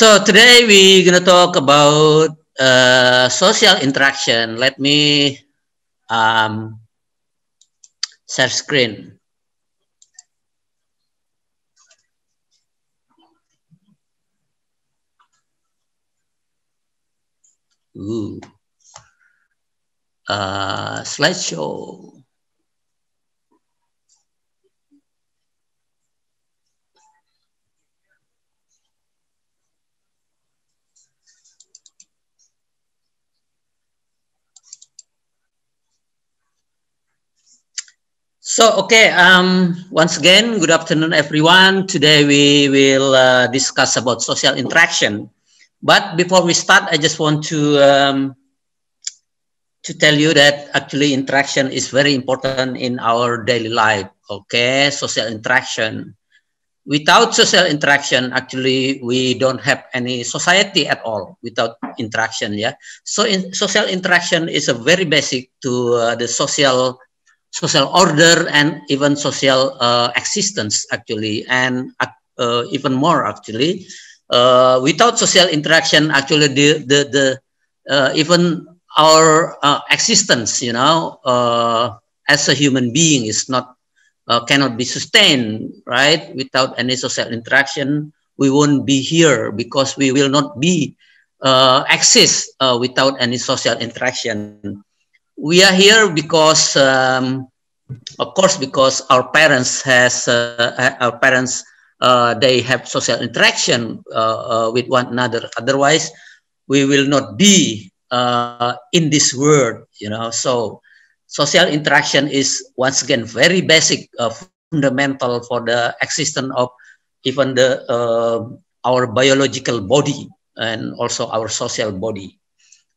So today we're gonna talk about uh, social interaction. Let me um, share screen. Ooh. Uh, slideshow. So, okay, um, once again, good afternoon, everyone. Today we will uh, discuss about social interaction. But before we start, I just want to um, to tell you that actually interaction is very important in our daily life. Okay, social interaction. Without social interaction, actually, we don't have any society at all. Without interaction, yeah. So, in, social interaction is a very basic to uh, the social social order and even social uh, existence actually and uh, even more actually uh, without social interaction actually the the, the uh, even our uh, existence you know uh, as a human being is not cannot be sustained right without any social interaction we won't be here because we will not be exist without any social interaction we are here because, um, of course, because our parents has uh, uh our parents uh, they have social interaction uh, uh, with one another. Otherwise, we will not be uh, in this world. You know, so social interaction is once again very basic, fundamental for the existence of even the our biological body and also our social body.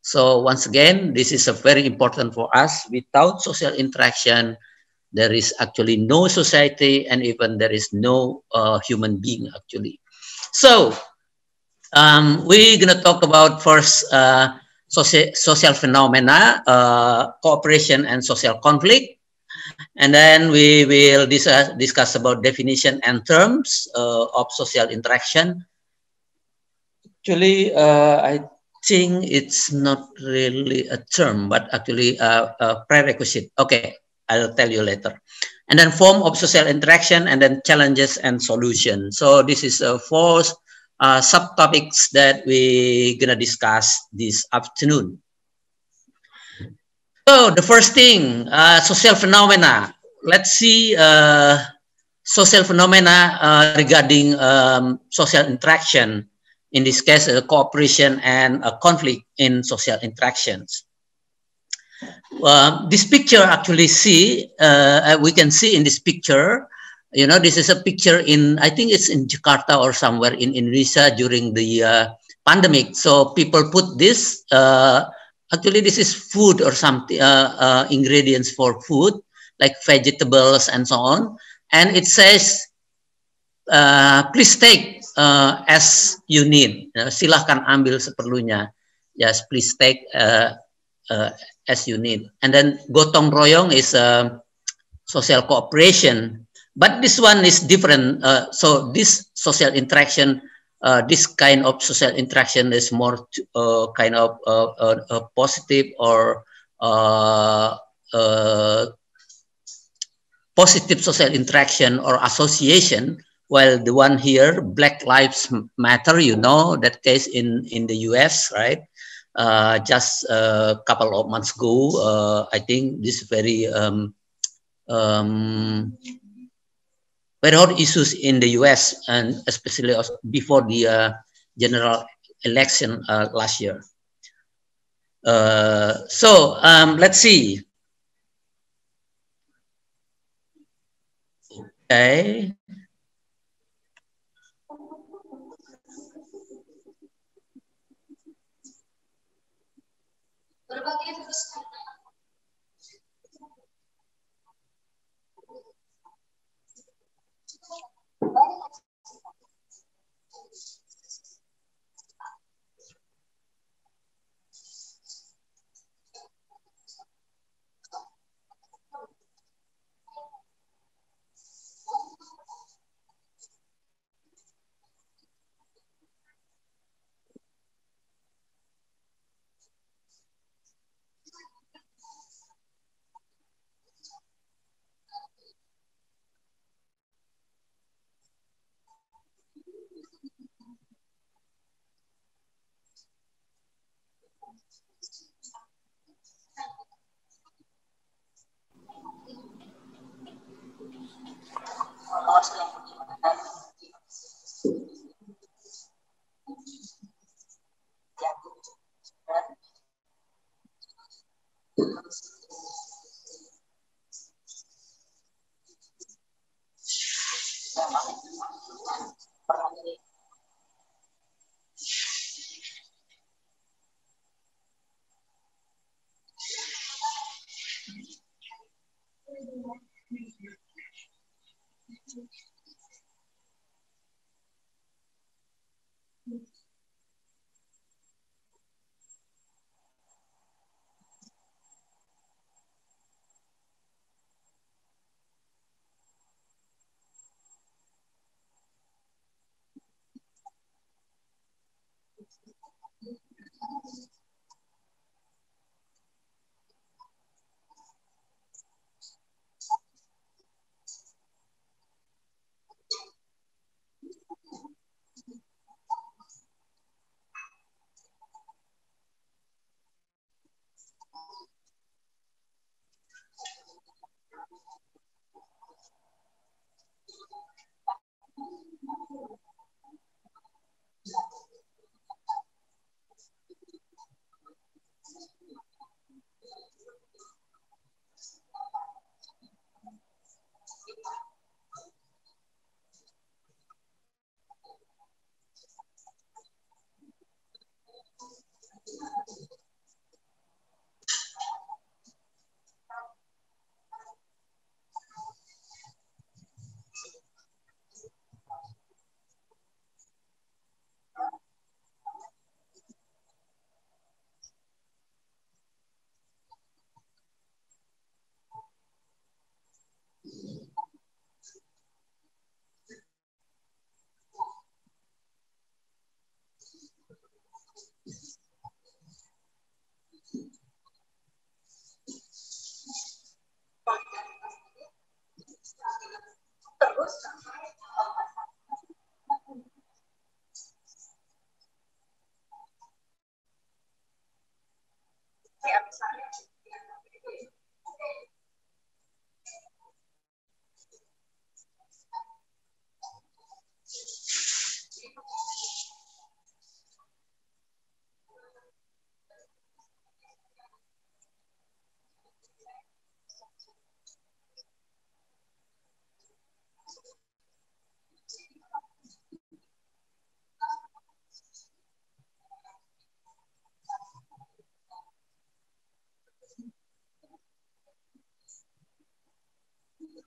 So once again, this is a very important for us. Without social interaction, there is actually no society and even there is no uh, human being actually. So um, we're going to talk about first uh, social, social phenomena, uh, cooperation and social conflict. And then we will dis uh, discuss about definition and terms uh, of social interaction. Actually, uh, I think it's not really a term, but actually a, a prerequisite. Okay, I'll tell you later. And then form of social interaction and then challenges and solution. So this is a uh, four uh, subtopics that we're gonna discuss this afternoon. So the first thing, uh, social phenomena. Let's see uh, social phenomena uh, regarding um, social interaction in this case, a cooperation and a conflict in social interactions. Uh, this picture actually see, uh, uh, we can see in this picture, you know, this is a picture in, I think it's in Jakarta or somewhere in Indonesia during the uh, pandemic. So people put this, actually this is food or something, ingredients for food, like vegetables and so on. And it says, please take uh, as you need. Ya, silahkan ambil seperlunya. Just please take uh, uh, as you need. And then gotong royong is a social cooperation. But this one is different. Uh, so this social interaction, uh, this kind of social interaction is more uh, kind of uh, uh, positive or uh, uh, positive social interaction or association. Well, the one here, Black Lives Matter, you know, that case in, in the US, right? Uh, just a couple of months ago, uh, I think this very um, um, very hot issues in the U.S. and especially before the uh, general election uh, last year. Uh, so um, let's see. Okay.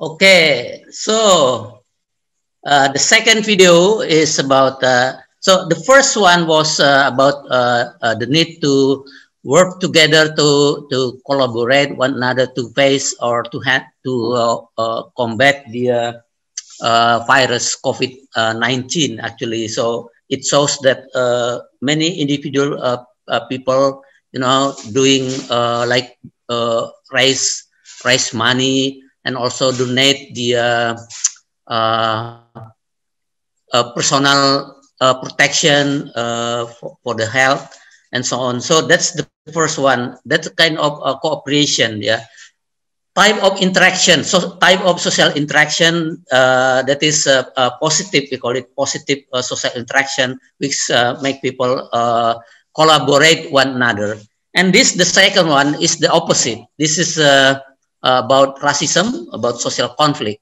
Okay, so uh, the second video is about, uh, so the first one was uh, about uh, uh, the need to work together to, to collaborate one another to face or to have to uh, combat the virus COVID-19 actually. So it shows that many individual people, you know, doing like raise, raise money, and also donate the uh, uh, uh, personal protection for, for, the health and so on. So that's the first one. That's kind of cooperation. Yeah type of interaction, so type of social interaction uh, that is uh, uh, positive. We call it positive social interaction, which make people collaborate one another. And this, the second one, is the opposite. This is about racism, about social conflict.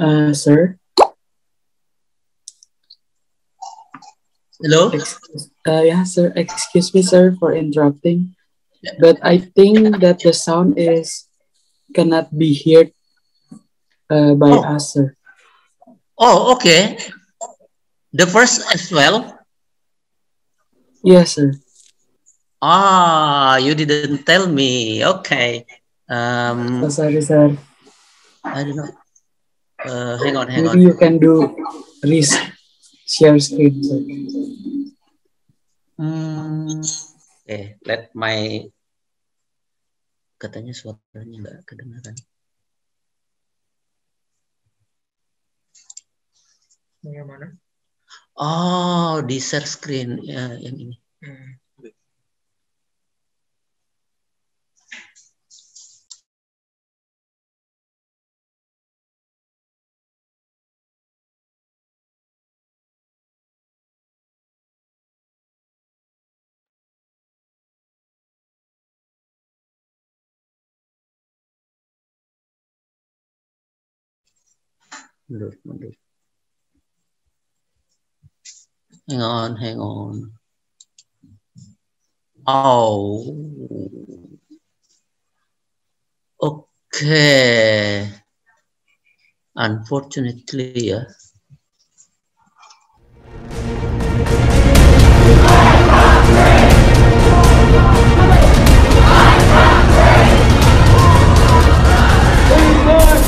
Uh, sir? Hello? Excuse, uh, yeah, sir. Excuse me, sir, for interrupting. But I think that the sound is cannot be heard uh, by oh. us, sir. Oh, okay. The first as well? Yes, sir. Ah, you didn't tell me. Okay. Um, oh, sorry, sir. I don't know. Uh, hang on, hang on. you can do please share screen. Hmm. Okay, eh, let my katanya suaranya nggak kedengaran. Yang mana? Oh, di share screen ya, yang ini. Hmm. Hang on, hang on. Oh. Okay. Unfortunately, yeah. Oh,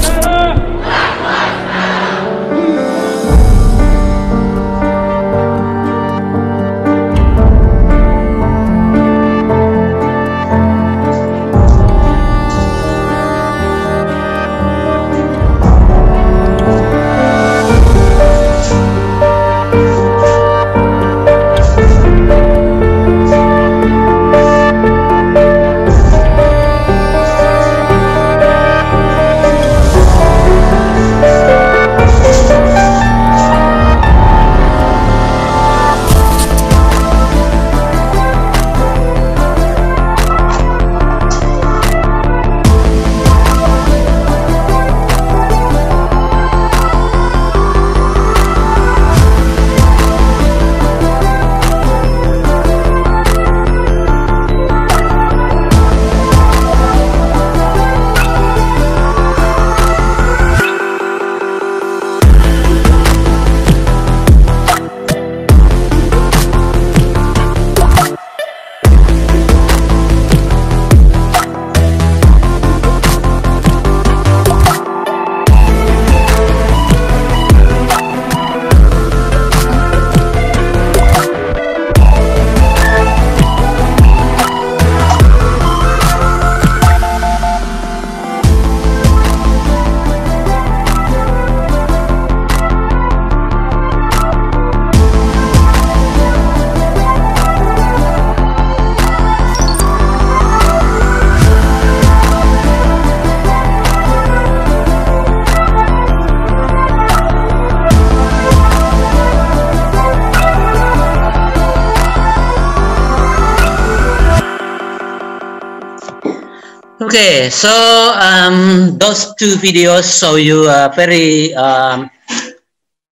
Okay, so um, those two videos show you a very um,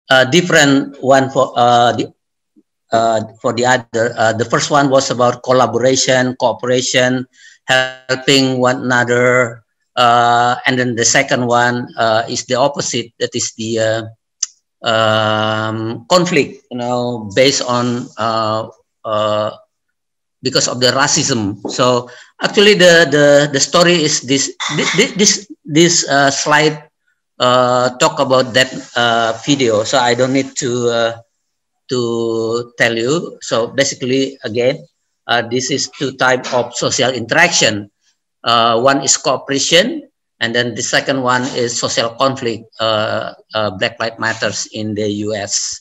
a different one for uh, the, uh, for the other. Uh, the first one was about collaboration, cooperation, helping one another, uh, and then the second one uh, is the opposite. That is the uh, um, conflict, you know, based on because of the racism. So actually, the the, the story is this this this, this uh, slide uh, talk about that uh, video. So I don't need to uh, to tell you. So basically, again, uh, this is two type of social interaction. Uh, one is cooperation, and then the second one is social conflict. Black Lives Matters in the U.S.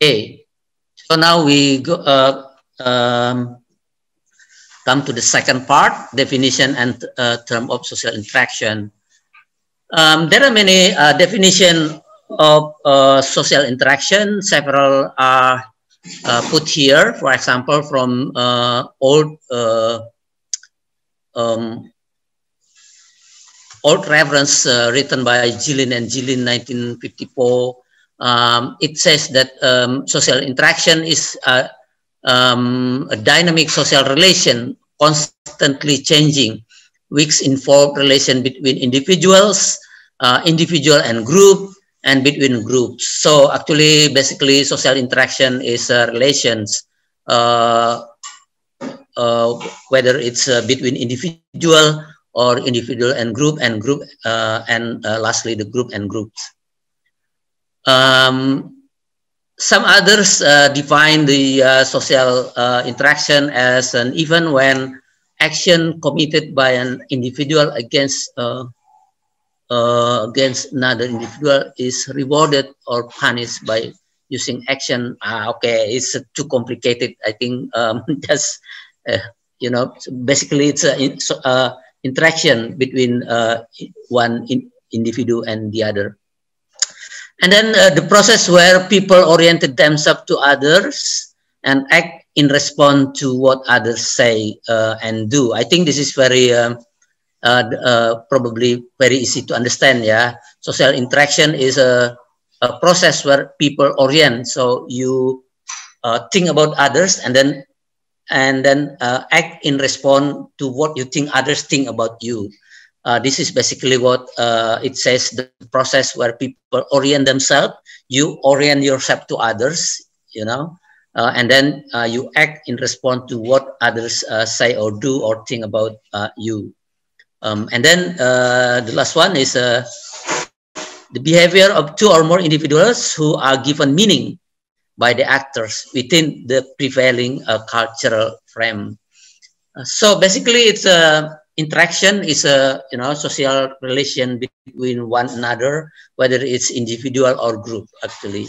Okay. So now we go. Um, come to the second part, definition and uh, term of social interaction. Um, there are many uh, definition of uh, social interaction. Several are uh, put here, for example, from uh, old uh, um, old reference written by Gillin and Gillin 1954. Um, it says that um, social interaction is um, a dynamic social relation constantly changing, which involve relation between individuals, uh, individual and group, and between groups. So actually, basically, social interaction is uh, relations, uh, uh whether it's uh, between individual or individual and group, and group, uh, and lastly, the group and groups. Um, some others uh, define the uh, social uh, interaction as an event when action committed by an individual against uh, uh, against another individual is rewarded or punished by using action. Ah, okay, it's too complicated. I think um, just uh, you know, basically it's an interaction between one in individual and the other. And then uh, the process where people oriented themselves to others and act in response to what others say uh, and do. I think this is very um, uh, uh, probably very easy to understand. Yeah, social interaction is a, a process where people orient. So you uh, think about others and then and then uh, act in response to what you think others think about you. Uh, this is basically what uh, it says the process where people orient themselves. You orient yourself to others, you know, uh, and then uh, you act in response to what others uh, say or do or think about uh, you. Um, and then the last one is the behavior of two or more individuals who are given meaning by the actors within the prevailing cultural frame. so basically, it's a interaction is a you know social relation between one another whether it's individual or group actually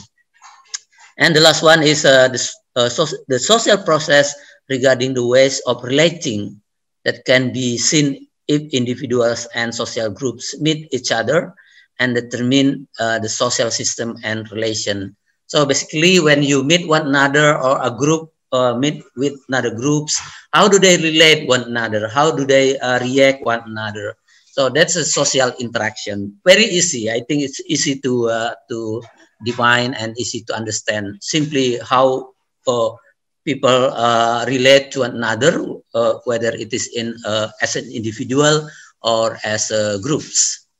and the last one is uh, the, uh, so the social process regarding the ways of relating that can be seen if individuals and social groups meet each other and determine uh, the social system and relation so basically when you meet one another or a group uh, meet with other groups? How do they relate one another? How do they uh, react one another? So that's a social interaction. Very easy. I think it's easy to uh, to define and easy to understand. Simply how uh, people uh, relate to another, uh, whether it is in as an individual or as groups.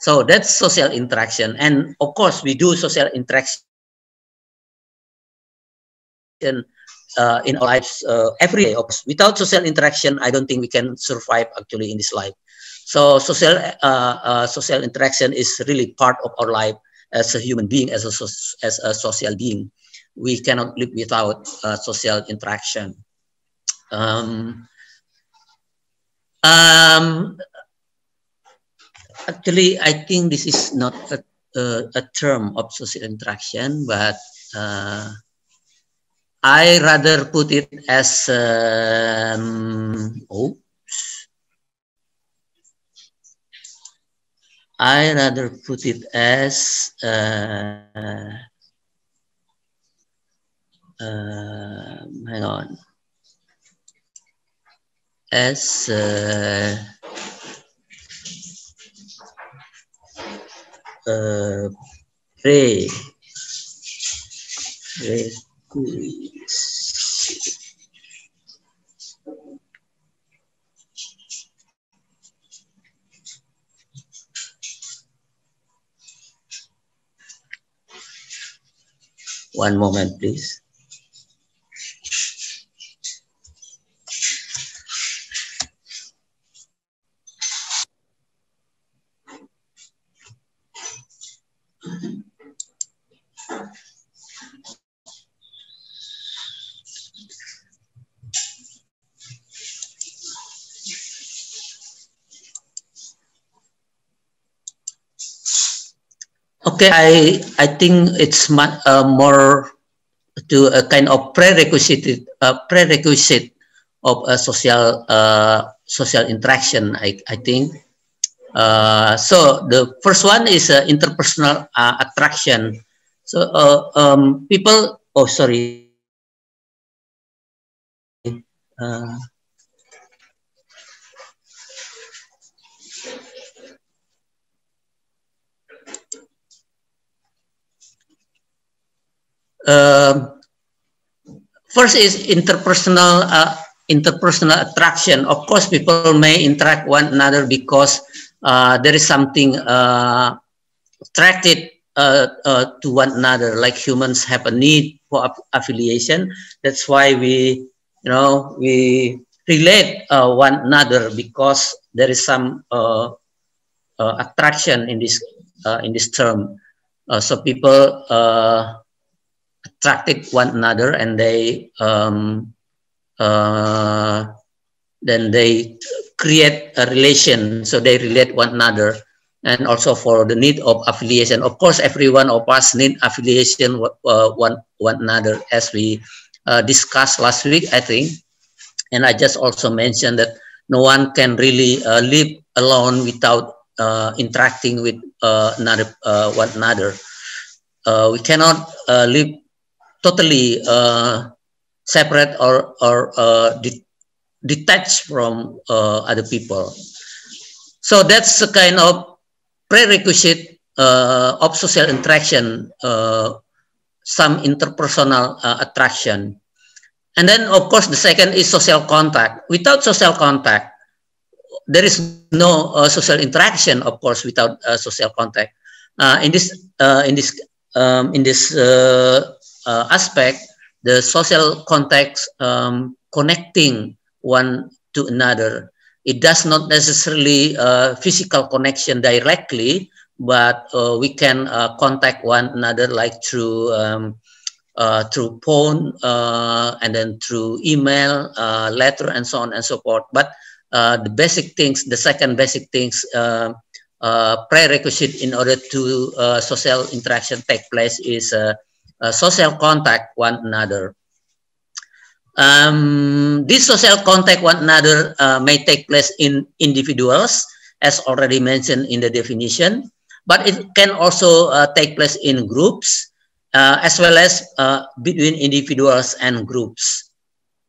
So that's social interaction. And of course, we do social interaction uh, in our lives uh, every day. Without social interaction, I don't think we can survive actually in this life. So social uh, uh social interaction is really part of our life as a human being, as a as a social being. We cannot live without uh, social interaction. Um, um, actually, I think this is not a, a, a term of social interaction, but uh, I rather put it as um, oops. I rather put it as uh, uh, hang on as uh, uh, Ray Ray One moment, please. Okay, I I think it's much, uh, more to a kind of prerequisite uh, prerequisite of a social uh, social interaction. I I think. Uh, so the first one is interpersonal uh, attraction. So um, people. Oh, sorry. Um, first is interpersonal uh, interpersonal attraction. Of course, people may interact one another because uh, there is something uh, attracted uh, uh to one another. Like humans have a need for affiliation. That's why we, you know, we relate uh, one another because there is some attraction in this in this term. so people attracted one another and they um, uh, then they create a relation so they relate one another and also for the need of affiliation of course every one of us need affiliation uh, one one another as we uh, discussed last week i think and i just also mentioned that no one can really uh, live alone without uh, interacting with uh, another uh, one another we cannot live totally uh, separate or, or uh, de detached from uh, other people. So that's a kind of prerequisite uh, of social interaction, uh, some interpersonal uh, attraction. And then, of course, the second is social contact. Without social contact, there is no uh, social interaction, of course, without uh, social contact. Uh, in this, in this, um, in this uh, aspect, the social context um, connecting one to another. It does not necessarily uh, physical connection directly, but uh, we can uh, contact one another like through um, uh, through phone uh, and then through email, letter, and so on and so forth. But the basic things, the second basic things. Uh, prerequisite in order to uh, social interaction take place is uh, uh, social contact one another. Um, this social contact one another uh, may take place in individuals, as already mentioned in the definition, but it can also uh, take place in groups, uh, as well as uh, between individuals and groups.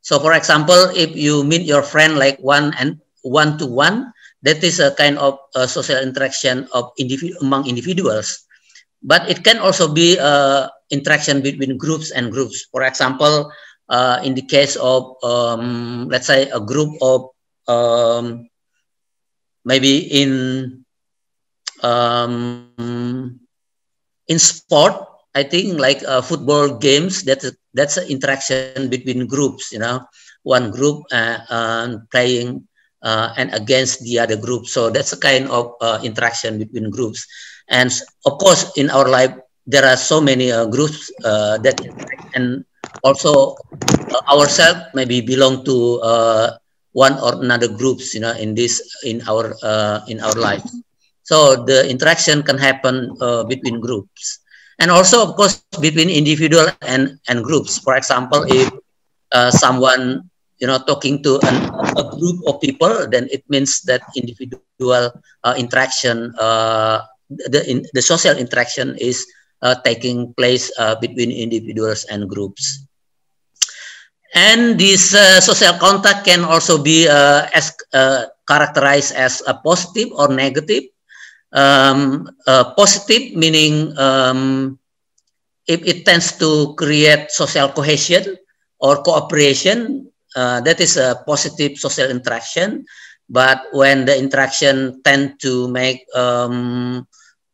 So, for example, if you meet your friend like one and one to one, that is a kind of uh, social interaction of among individuals but it can also be uh, interaction between groups and groups. For example, uh, in the case of, um, let's say, a group of um, maybe in um, in sport, I think like uh, football games. That's that's an interaction between groups. You know, one group uh, um, playing uh, and against the other group. So that's a kind of uh, interaction between groups. And of course, in our life, there are so many uh, groups uh, that and also uh, ourselves maybe belong to uh, one or another groups you know in this in our uh, in our life so the interaction can happen uh, between groups and also of course between individual and and groups for example if someone you know talking to an, a group of people then it means that individual interaction the in, the social interaction is uh, taking place uh, between individuals and groups. And this uh, social contact can also be uh, as uh, characterized as a positive or negative. Um, uh, positive meaning um, if it tends to create social cohesion or cooperation, that is a positive social interaction. But when the interaction tend to make um,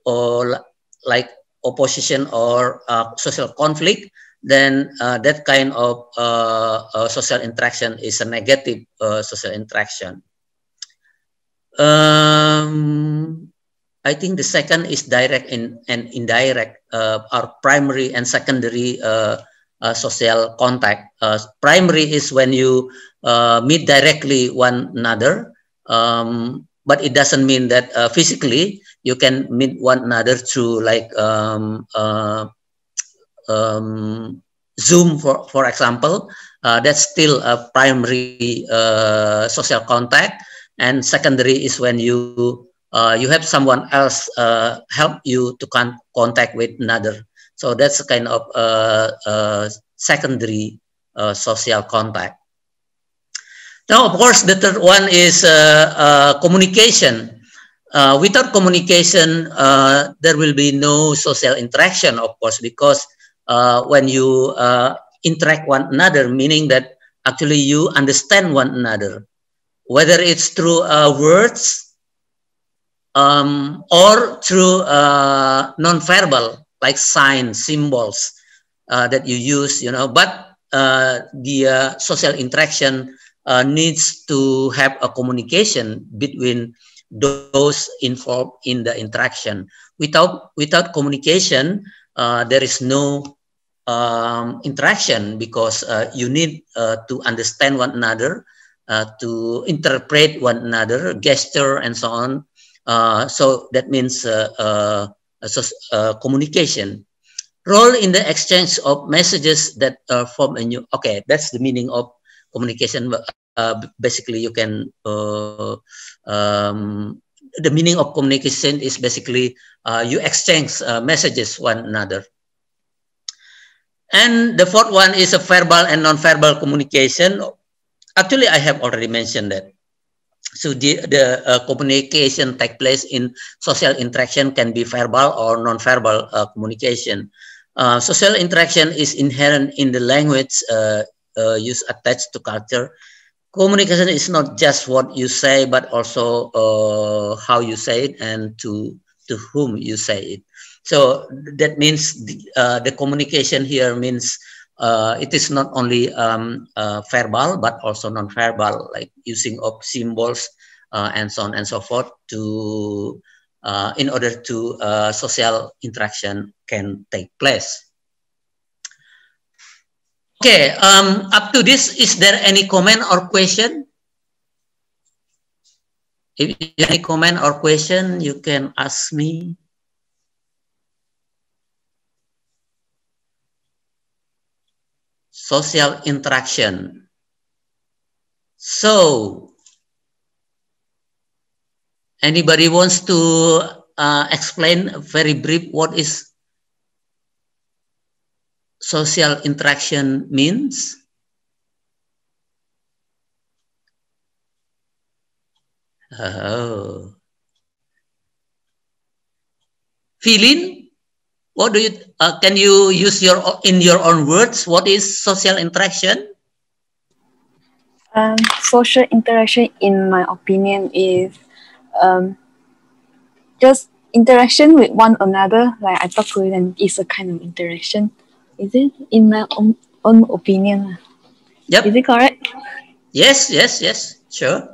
or like opposition or uh, social conflict, then uh, that kind of uh, uh social interaction is a negative uh, social interaction. Um, I think the second is direct and, and indirect, uh, our primary and secondary social contact. primary is when you meet directly one another. Um, but it doesn't mean that uh, physically you can meet one another through like um, uh, um, Zoom, for, for example. Uh, that's still a primary uh, social contact. And secondary is when you uh, you have someone else uh, help you to con contact with another. So that's kind of secondary social contact. Now, of course, the third one is uh, uh, communication. Uh, without communication, there will be no social interaction, of course, because when you interact one another, meaning that actually you understand one another, whether it's through words um, or through uh, non-verbal, like signs, symbols uh, that you use, you know, but uh, the social interaction uh, needs to have a communication between those involved in the interaction. Without, without communication, uh, there is no um, interaction because uh, you need uh, to understand one another, uh, to interpret one another, gesture, and so on. Uh, so that means communication role in the exchange of messages that uh, form a new okay that's the meaning of communication uh, basically you can uh, um, the meaning of communication is basically uh, you exchange uh, messages one another and the fourth one is a verbal and non-verbal communication actually i have already mentioned that so the, the uh, communication take place in social interaction can be verbal or non-verbal uh, communication social interaction is inherent in the language uh, use attached to culture. Communication is not just what you say, but also uh, how you say it and to to whom you say it. So that means the, uh, the communication here means uh, it is not only um, uh, verbal but also non-verbal, like using of symbols uh, and so on and so forth to uh, in order to uh, social interaction can take place. Okay, um, up to this, is there any comment or question? If you any comment or question, you can ask me. Social interaction. So, anybody wants to uh, explain very brief what is social interaction means? Oh. Feeling? What do you, uh, can you use your, in your own words, what is social interaction? Um, social interaction, in my opinion, is um, just interaction with one another. Like I talk to them, it's a kind of interaction. Is it in my own, own opinion? Yep. Is it correct? Yes, yes, yes. Sure.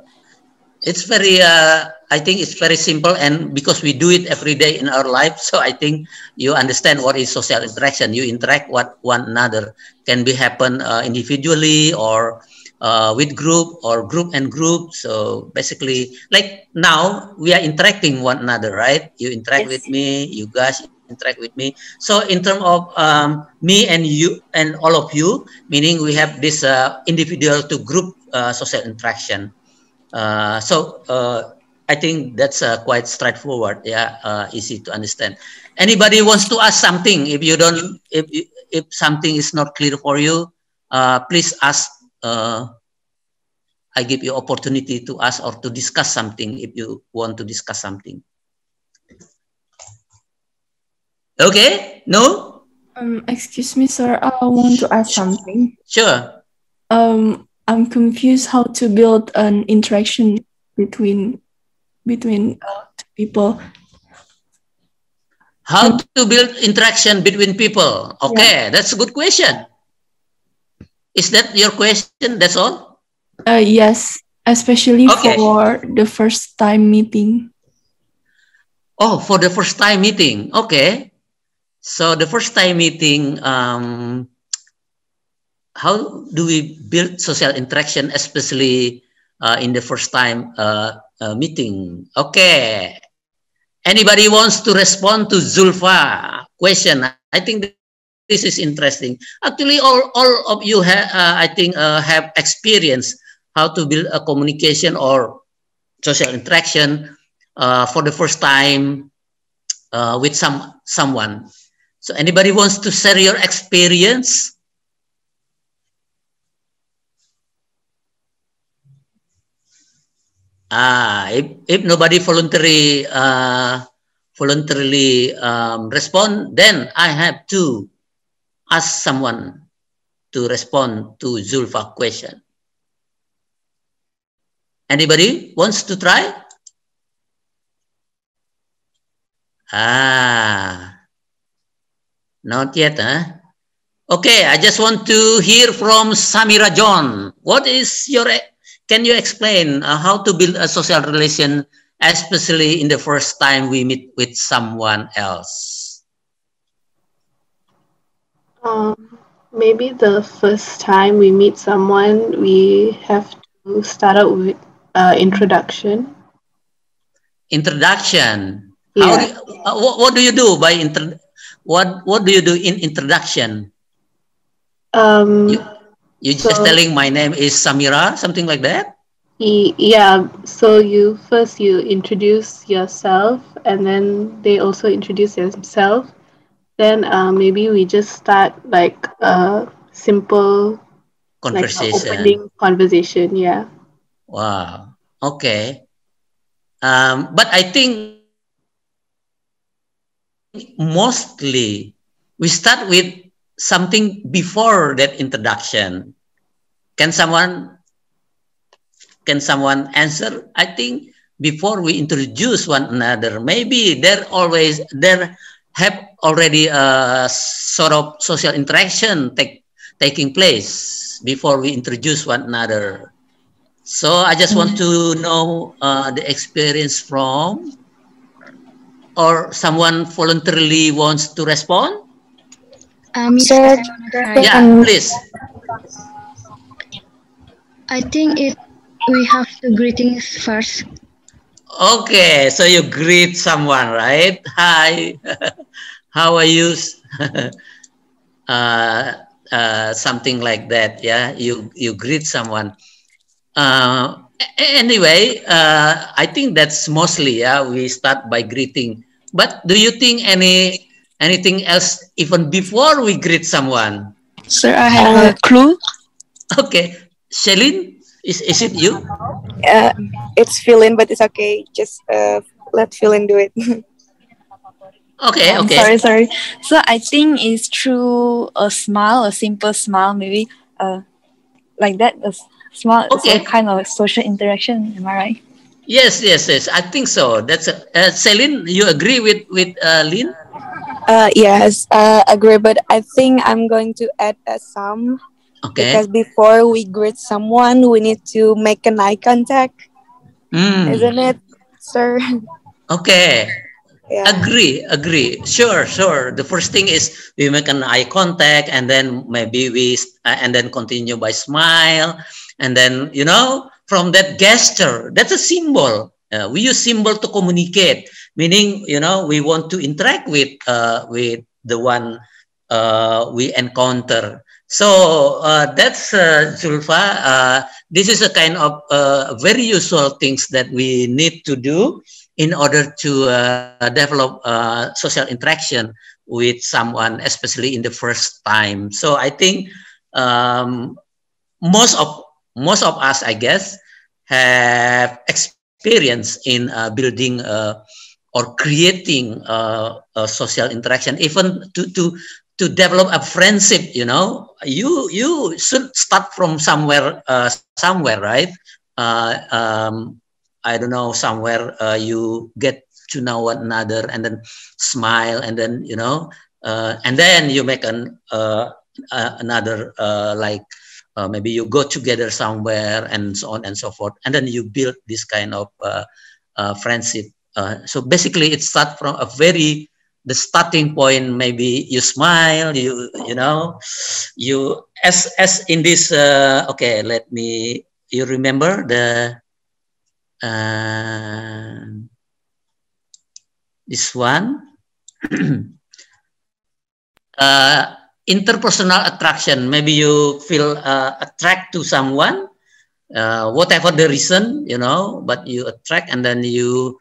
It's very. Uh, I think it's very simple, and because we do it every day in our life, so I think you understand what is social interaction. You interact with one another. Can be happen uh, individually or uh, with group or group and group. So basically, like now we are interacting one another, right? You interact yes. with me, you guys interact with me. So in terms of um, me and you and all of you, meaning we have this uh, individual to group uh, social interaction. Uh, so uh, I think that's uh, quite straightforward. Yeah, uh, easy to understand. Anybody wants to ask something? If you don't, if if something is not clear for you, please ask. I give you opportunity to ask or to discuss something if you want to discuss something. Okay, no? Um, excuse me, sir. I want to ask something. Sure. Um, I'm confused how to build an interaction between between uh, people. How to build interaction between people? Okay, yeah. that's a good question. Is that your question? That's all? Uh, yes, especially okay. for the first time meeting. Oh, for the first time meeting. Okay. So the first time meeting, um, how do we build social interaction, especially uh, in the first time uh, uh, meeting? Okay. Anybody wants to respond to Zulfa question? I think this is interesting. Actually, all, all of you, uh, I think, uh, have experience how to build a communication or social interaction uh, for the first time with some someone. So anybody wants to share your experience? Ah, if, if nobody voluntarily uh, voluntarily um, respond, then I have to ask someone to respond to Zulfa question. Anybody wants to try? Ah, not yet, huh? Okay, I just want to hear from Samira John. What is your, can you explain uh, how to build a social relation, especially in the first time we meet with someone else? Um, maybe the first time we meet someone, we have to start out with uh, introduction. Introduction. Yeah. How do you, uh, what, what do you do by introduction? what what do you do in introduction? Um, you, you so just telling my name is Samira, something like that. Yeah. So you first you introduce yourself, and then they also introduce themselves. Then uh, maybe we just start like a simple conversation. Like opening conversation. Yeah. Wow. Okay. Um, but I think mostly we start with something before that introduction. Can someone can someone answer? I think before we introduce one another, maybe there always there have already a uh, sort of social interaction take, taking place before we introduce one another. So I just want mm-hmm. to know uh, the experience from or someone voluntarily wants to respond? Um, sir, yeah, please. I think it we have the greetings first. Okay, so you greet someone, right? Hi, how are you? uh, uh, something like that, yeah. You you greet someone. Uh, anyway, uh, I think that's mostly yeah. We start by greeting. But do you think any anything else even before we greet someone? Sir, I have uh, a clue. Okay, Celine, is is it you? Uh, it's Philin, but it's okay. Just uh, let Philin do it. okay, okay. sorry, sorry. So I think it's through a smile, a simple smile, maybe uh, like that. A, small okay. kind of social interaction. Am I right? Yes, yes, yes. I think so. That's a, uh, Celine. You agree with with uh, Lin? Uh, yes, I uh, agree. But I think I'm going to add a sum. Okay. Because before we greet someone, we need to make an eye contact. Mm. Isn't it, sir? Okay. Yeah. Agree, agree. Sure, sure. The first thing is we make an eye contact, and then maybe we uh, and then continue by smile, and then, you know, from that gesture, that's a symbol. Uh, we use symbol to communicate, meaning, you know, we want to interact with, uh, with the one uh, we encounter. So uh, that's uh, Zulfa. Uh, this is a kind of uh, very useful things that we need to do in order to uh, develop uh, social interaction with someone, especially in the first time. So I think um, most of most of us, I guess, have experience in uh, building uh, or creating uh, a social interaction, even to to to develop a friendship. You know, you you should start from somewhere, uh, somewhere, right? Uh, um, I don't know, somewhere uh, you get to know one another, and then smile, and then you know, and then you make an another like uh, maybe you go together somewhere and so on and so forth and then you build this kind of uh, uh, friendship uh, so basically it starts from a very the starting point maybe you smile you you know you as as in this uh, okay let me you remember the uh, this one interpersonal attraction. Maybe you feel uh, attract to someone, uh, whatever the reason, you know, but you attract and then you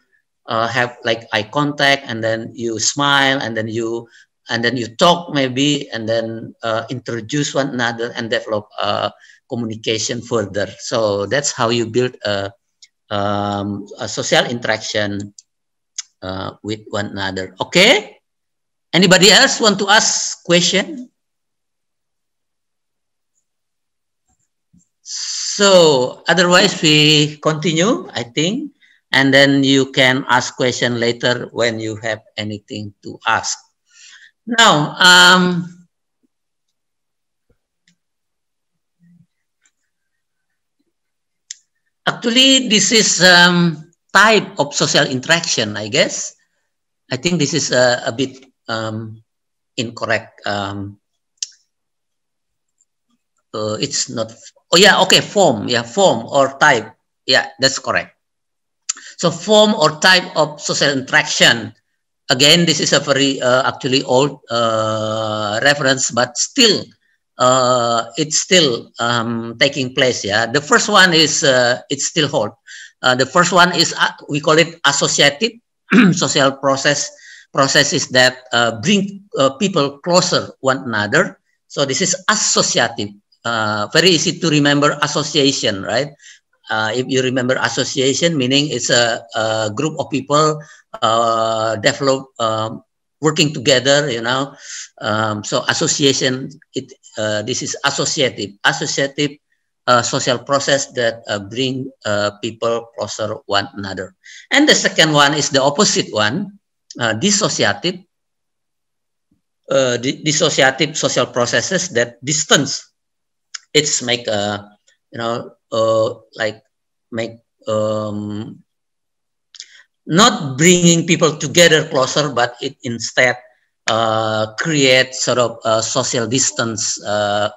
uh, have like eye contact and then you smile and then you and then you talk maybe and then uh, introduce one another and develop uh, communication further. So that's how you build a, um, a social interaction uh, with one another. Okay. Anybody else want to ask question? So otherwise we continue, I think, and then you can ask question later when you have anything to ask. Now, um, actually this is um, type of social interaction, I guess. I think this is a, a bit um, incorrect um, uh, it's not oh yeah okay form yeah form or type yeah that's correct so form or type of social interaction again this is a very uh, actually old uh, reference but still uh, it's still um, taking place yeah the first one is uh, it's still hold uh, the first one is uh, we call it associative social process processes that bring people closer one another so this is associative uh, very easy to remember association, right? Uh, if you remember association, meaning it's a, a group of people uh, develop um, working together, you know. Um, so association, it uh, this is associative, associative uh, social process that uh, bring people closer one another. And the second one is the opposite one, dissociative, uh, dissociative social processes that distance it's make a you know uh, like make um, not bringing people together closer, but it instead uh, create sort of a social distance uh,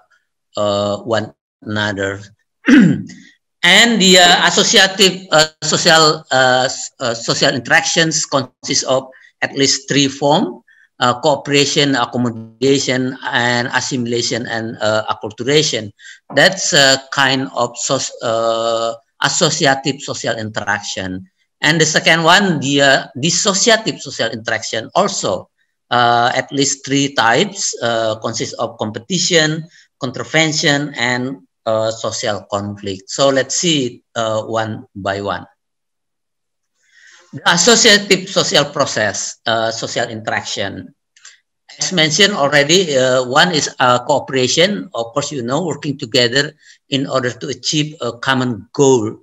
uh, one another. and the uh, associative uh, social uh, social interactions consist of at least three forms uh, cooperation, accommodation, and assimilation and uh, acculturation. That's a kind of so, uh, associative social interaction. And the second one, the uh, dissociative social interaction also. Uh, at least three types uh, consists of competition, contravention, and uh, social conflict. So let's see one by one. Ah, associative social process, uh, social interaction. As mentioned already, uh, one is uh, cooperation. Of course, you know, working together in order to achieve a common goal.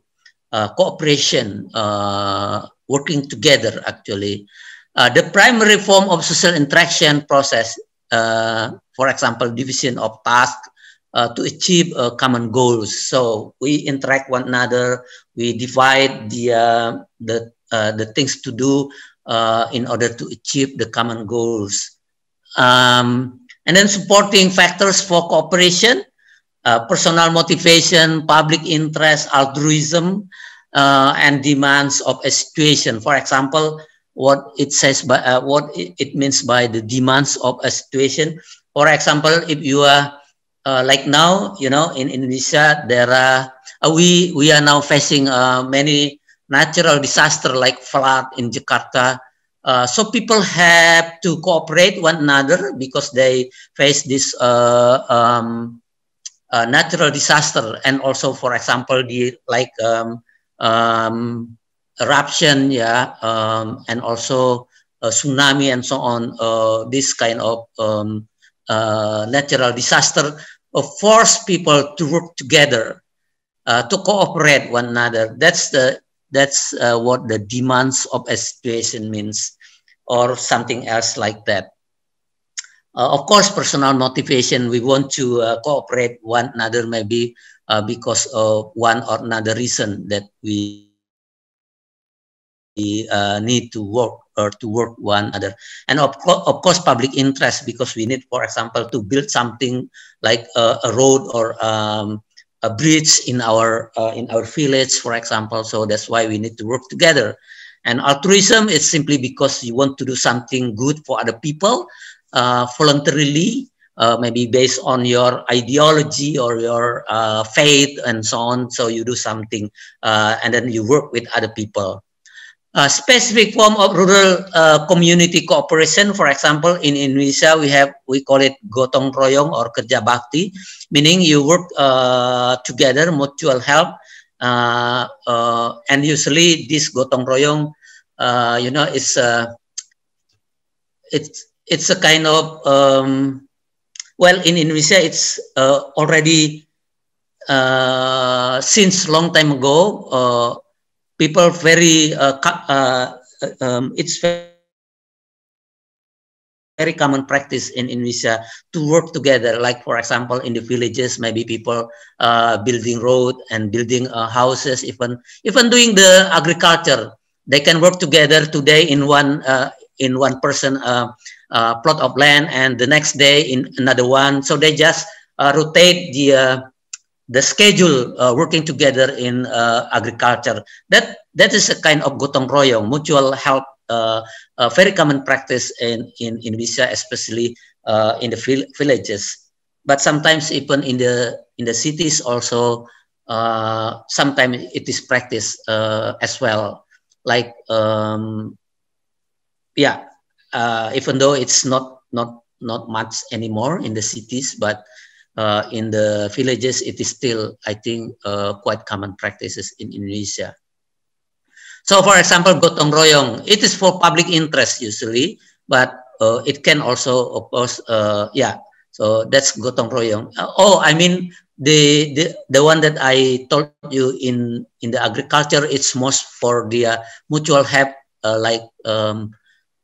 Uh, cooperation, uh, working together, actually. Uh, the primary form of social interaction process, uh, for example, division of tasks, uh, to achieve uh, common goals. So we interact one another. We divide the uh, the uh, the things to do uh, in order to achieve the common goals. Um, and then supporting factors for cooperation, uh, personal motivation, public interest, altruism, uh, and demands of a situation. For example, what it says by uh, what it means by the demands of a situation. For example, if you are uh, like now, you know, in Indonesia, there are uh, we we are now facing uh, many natural disaster like flood in Jakarta. Uh, so people have to cooperate one another because they face this uh, um, uh, natural disaster and also, for example, the like um, um, eruption, yeah, um, and also tsunami and so on. Uh, this kind of um, uh, natural disaster uh, force people to work together, to cooperate one another. That's the that's uh, what the demands of a situation means, or something else like that. Uh, of course, personal motivation, we want to uh, cooperate one another maybe uh, because of one or another reason that we uh, need to work or to work one another. And of, co of course, public interest because we need, for example, to build something like a, a road or um, a bridge in our uh, in our village, for example. So that's why we need to work together. And altruism is simply because you want to do something good for other people uh, voluntarily, uh, maybe based on your ideology or your uh, faith and so on. So you do something uh, and then you work with other people a uh, specific form of rural uh, community cooperation. For example, in Indonesia, we have we call it gotong royong or kerja bakti, meaning you work uh, together, mutual help, uh, uh and usually this gotong royong, uh, you know, it's a it's it's a kind of um, well in Indonesia, it's already since long time ago people very uh, uh, um, it's very common practice in Indonesia to work together. Like for example, in the villages, maybe people uh, building road and building uh, houses, even even doing the agriculture. They can work together today in one uh, in one person uh, plot of land, and the next day in another one. So they just rotate the the schedule uh, working together in uh, agriculture. That that is a kind of gotong royong, mutual help, uh, a uh, very common practice in in Indonesia, especially uh, in the villages. But sometimes even in the in the cities also, uh, sometimes it is practiced as well. Like um, yeah, even though it's not not not much anymore in the cities, but uh, in the villages, it is still, I think, uh, quite common practices in Indonesia. So for example, gotong royong, it is for public interest usually, but uh, it can also, of course, uh, yeah, so that's gotong royong. Uh, oh, I mean, the, the, the one that I told you in, in the agriculture, it's most for the mutual help, uh, like um,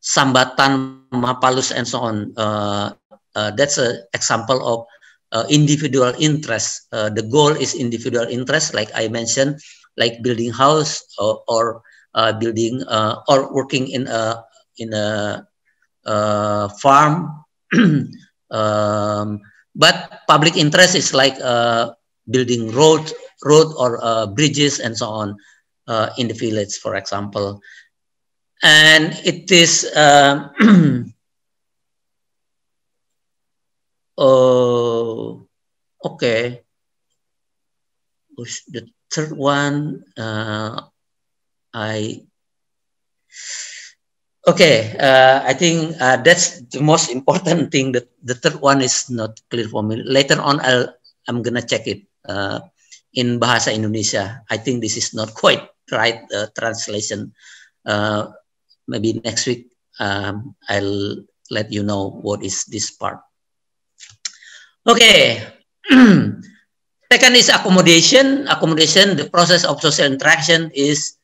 sambatan, mapalus, and so on. Uh, that's an example of uh, individual interest. Uh, the goal is individual interest, like I mentioned, like building house or, or uh, building uh, or working in a in a uh, farm. um, but public interest is like uh, building road road or bridges and so on in the village, for example. And it is. okay. The third one, uh, I okay. Uh, I think uh, that's the most important thing. That the third one is not clear for me. Later on, I'll I'm gonna check it uh, in bahasa Indonesia. I think this is not quite right uh, translation. Uh, maybe next week um, I'll let you know what is this part. Okay, Second is accommodation. Accommodation, the process of social interaction is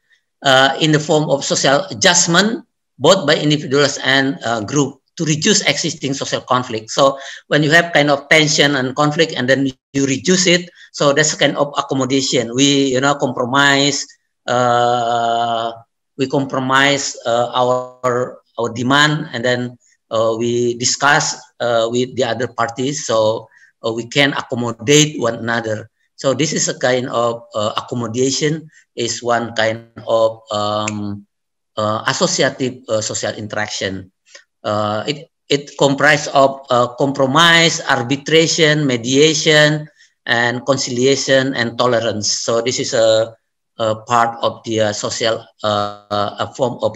uh, in the form of social adjustment, both by individuals and uh, group to reduce existing social conflict. So when you have kind of tension and conflict and then you reduce it, so that's kind of accommodation. We, you know, compromise, uh, we compromise uh, our, our demand and then uh, we discuss uh, with the other parties. So we can accommodate one another. So this is a kind of uh, accommodation is one kind of um, uh, associative uh, social interaction. Uh, it it comprises of uh, compromise, arbitration, mediation, and conciliation and tolerance. So this is a, a part of the social form of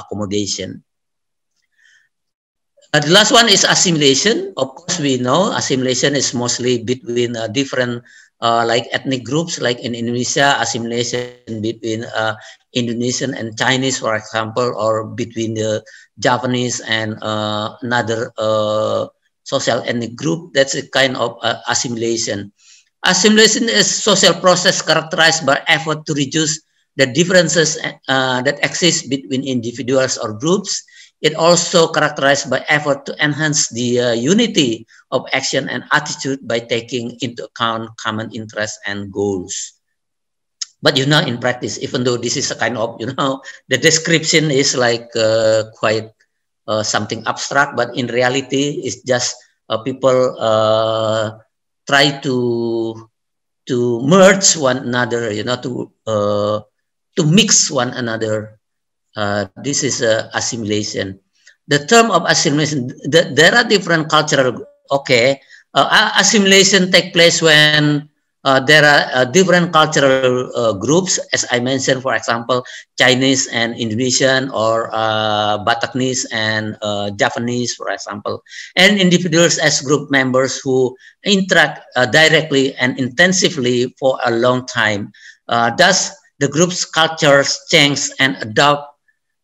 accommodation. Uh, the last one is assimilation. Of course, we know assimilation is mostly between uh, different uh, like ethnic groups, like in Indonesia, assimilation between uh, Indonesian and Chinese, for example, or between the Japanese and uh, another uh, social ethnic group. That's a kind of assimilation. Assimilation is social process characterized by effort to reduce the differences that exist between individuals or groups it also characterized by effort to enhance the uh, unity of action and attitude by taking into account common interests and goals. But you know, in practice, even though this is a kind of, you know, the description is like uh, quite uh, something abstract, but in reality, it's just uh, people uh, try to to merge one another, you know, to uh, to mix one another uh, this is uh, assimilation. The term of assimilation, th there are different cultural, okay, uh, assimilation take place when uh, there are uh, different cultural groups, as I mentioned, for example, Chinese and Indonesian or Bataknese and Japanese, for example, and individuals as group members who interact directly and intensively for a long time. thus, the group's cultures change and adopt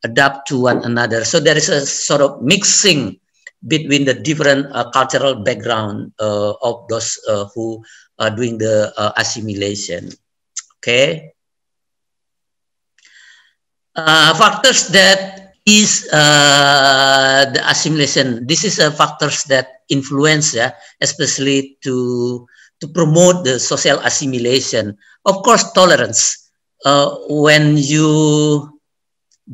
adapt to one another. So there is a sort of mixing between the different uh, cultural background uh, of those uh, who are doing the uh, assimilation. Okay. Uh, factors that is uh, the assimilation. This is factors that influence, yeah, especially to to promote the social assimilation. Of course, tolerance. when you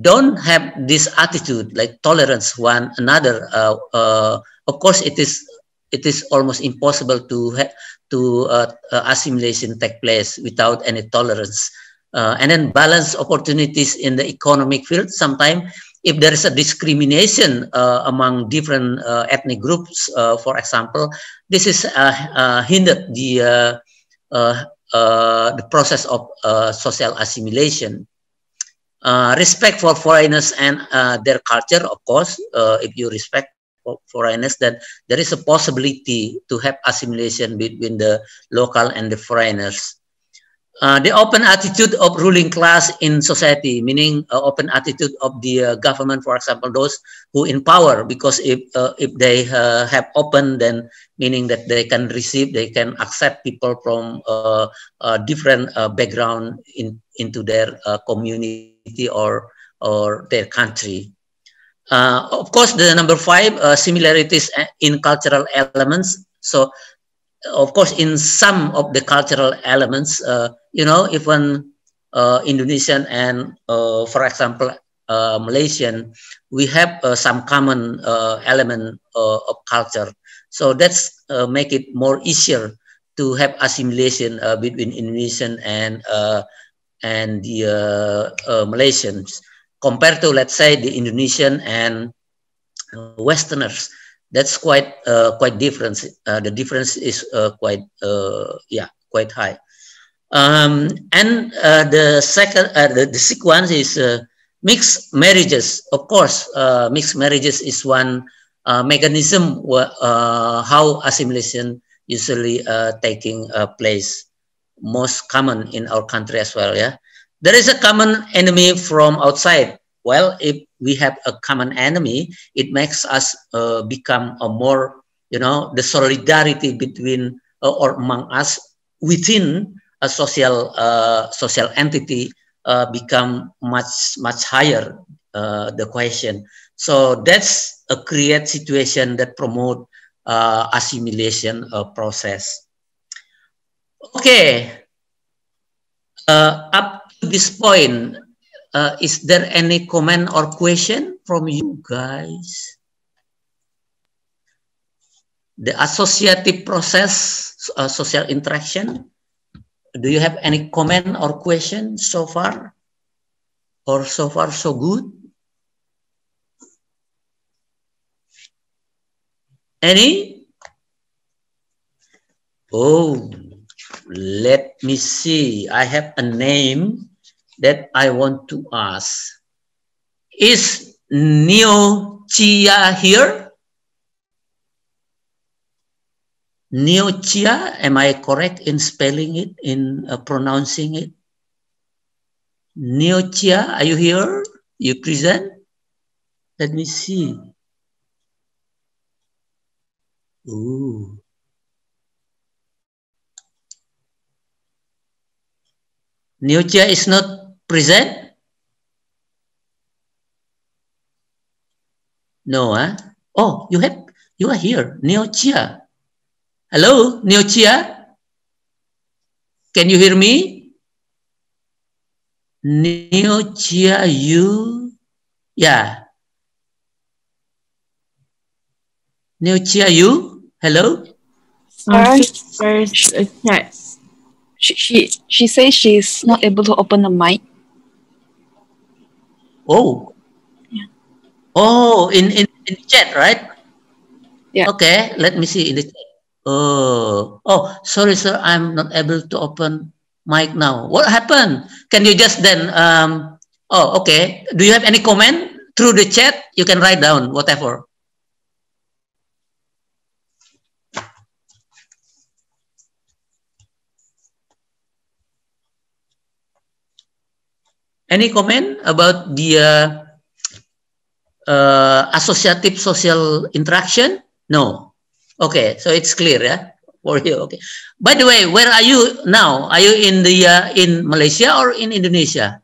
don't have this attitude like tolerance one another uh, uh, of course it is it is almost impossible to to uh, uh, assimilation take place without any tolerance uh, and then balance opportunities in the economic field sometimes if there is a discrimination uh, among different ethnic groups for example this is hindered the the process of social assimilation uh, respect for foreigners and uh, their culture, of course. Uh, if you respect foreigners, then there is a possibility to have assimilation between the local and the foreigners. Uh, the open attitude of ruling class in society, meaning uh, open attitude of the government, for example, those who in power, because if if they have open, then meaning that they can receive, they can accept people from different background in into their community community or or their country. Uh, of course, the number five uh, similarities uh, in cultural elements. So, of course, in some of the cultural elements, uh, you know, even uh, Indonesian and, uh, for example, Malaysian, we have some common element of culture. So that's make it more easier to have assimilation between Indonesian and and the uh, uh, Malaysians compared to, let's say, the Indonesian and Westerners. That's quite uh, quite different. the difference is quite yeah quite high. Um, and the second the, the, sequence is mixed marriages. Of course, mixed marriages is one uh, mechanism uh, how assimilation usually uh, taking place most common in our country as well. Yeah, there is a common enemy from outside. Well, if we have a common enemy, it makes us uh, become a more, you know, the solidarity between uh, or among us within a social uh, social entity uh, become much much higher. Uh, the question. So that's a create situation that promote uh, assimilation process. Okay. Uh, up to this point, uh, is there any comment or question from you guys? The associative process, uh, social interaction. Do you have any comment or question so far? Or so far so good? Any? Oh, let me see. I have a name that I want to ask. Is Neo Chia here? Neo Chia, am I correct in spelling it, in uh, pronouncing it? Neo Chia, are you here? You present? Let me see. Ooh. Nurture is not present? No, huh? Ah. Oh, you have you are here. Neochia. Hello, Neochia. Can you hear me? Neochia, you. Yeah. Neochia, you. Hello. Sorry, first chat. She she she says she's not able to open the mic. Oh. Yeah. Oh, in in, in chat, right? Yeah. Okay, let me see in the chat. Oh, oh, sorry, sir, I'm not able to open mic now. What happened? Can you just then? Um, oh, okay. Do you have any comment through the chat? You can write down whatever. Any comment about the uh, uh, associative social interaction? No. Okay, so it's clear, yeah, for you. Okay. By the way, where are you now? Are you in the uh, in Malaysia or in Indonesia?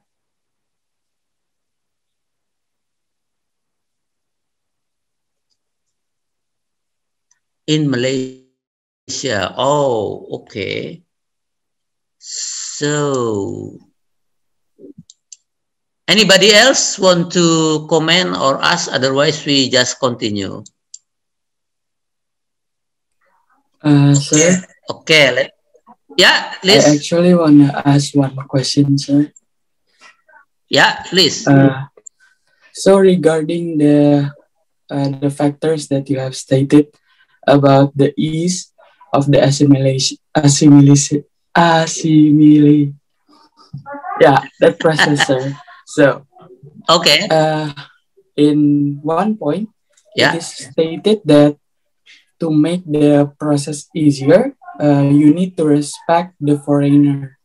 In Malaysia. Oh, okay. So Anybody else want to comment or ask? Otherwise, we just continue. Uh, sir. Okay. Let, yeah, please. I actually want to ask one question, sir. Yeah, please. Uh, so regarding the uh, the factors that you have stated about the ease of the assimilation, assimilation, assimilation. Yeah, that process, sir. So, okay. Uh, in one point, yeah. it is stated that to make the process easier, uh, you need to respect the foreigner,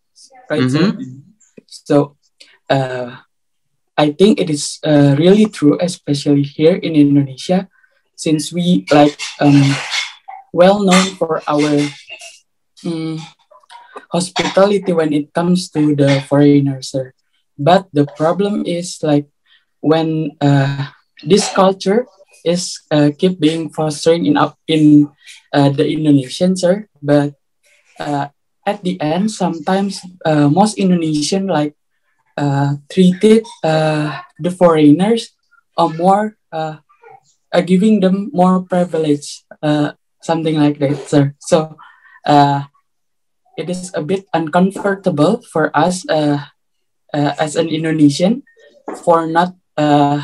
right? Mm-hmm. So, uh, I think it is uh, really true, especially here in Indonesia, since we like um, well known for our um, hospitality when it comes to the foreigners. Sir but the problem is like when uh, this culture is uh, keep being fostered in up in uh, the Indonesian sir, but uh, at the end sometimes uh, most Indonesian like uh, treated the foreigners or more giving them more privilege something like that sir. So it is a bit uncomfortable for us uh, as an Indonesian for not uh,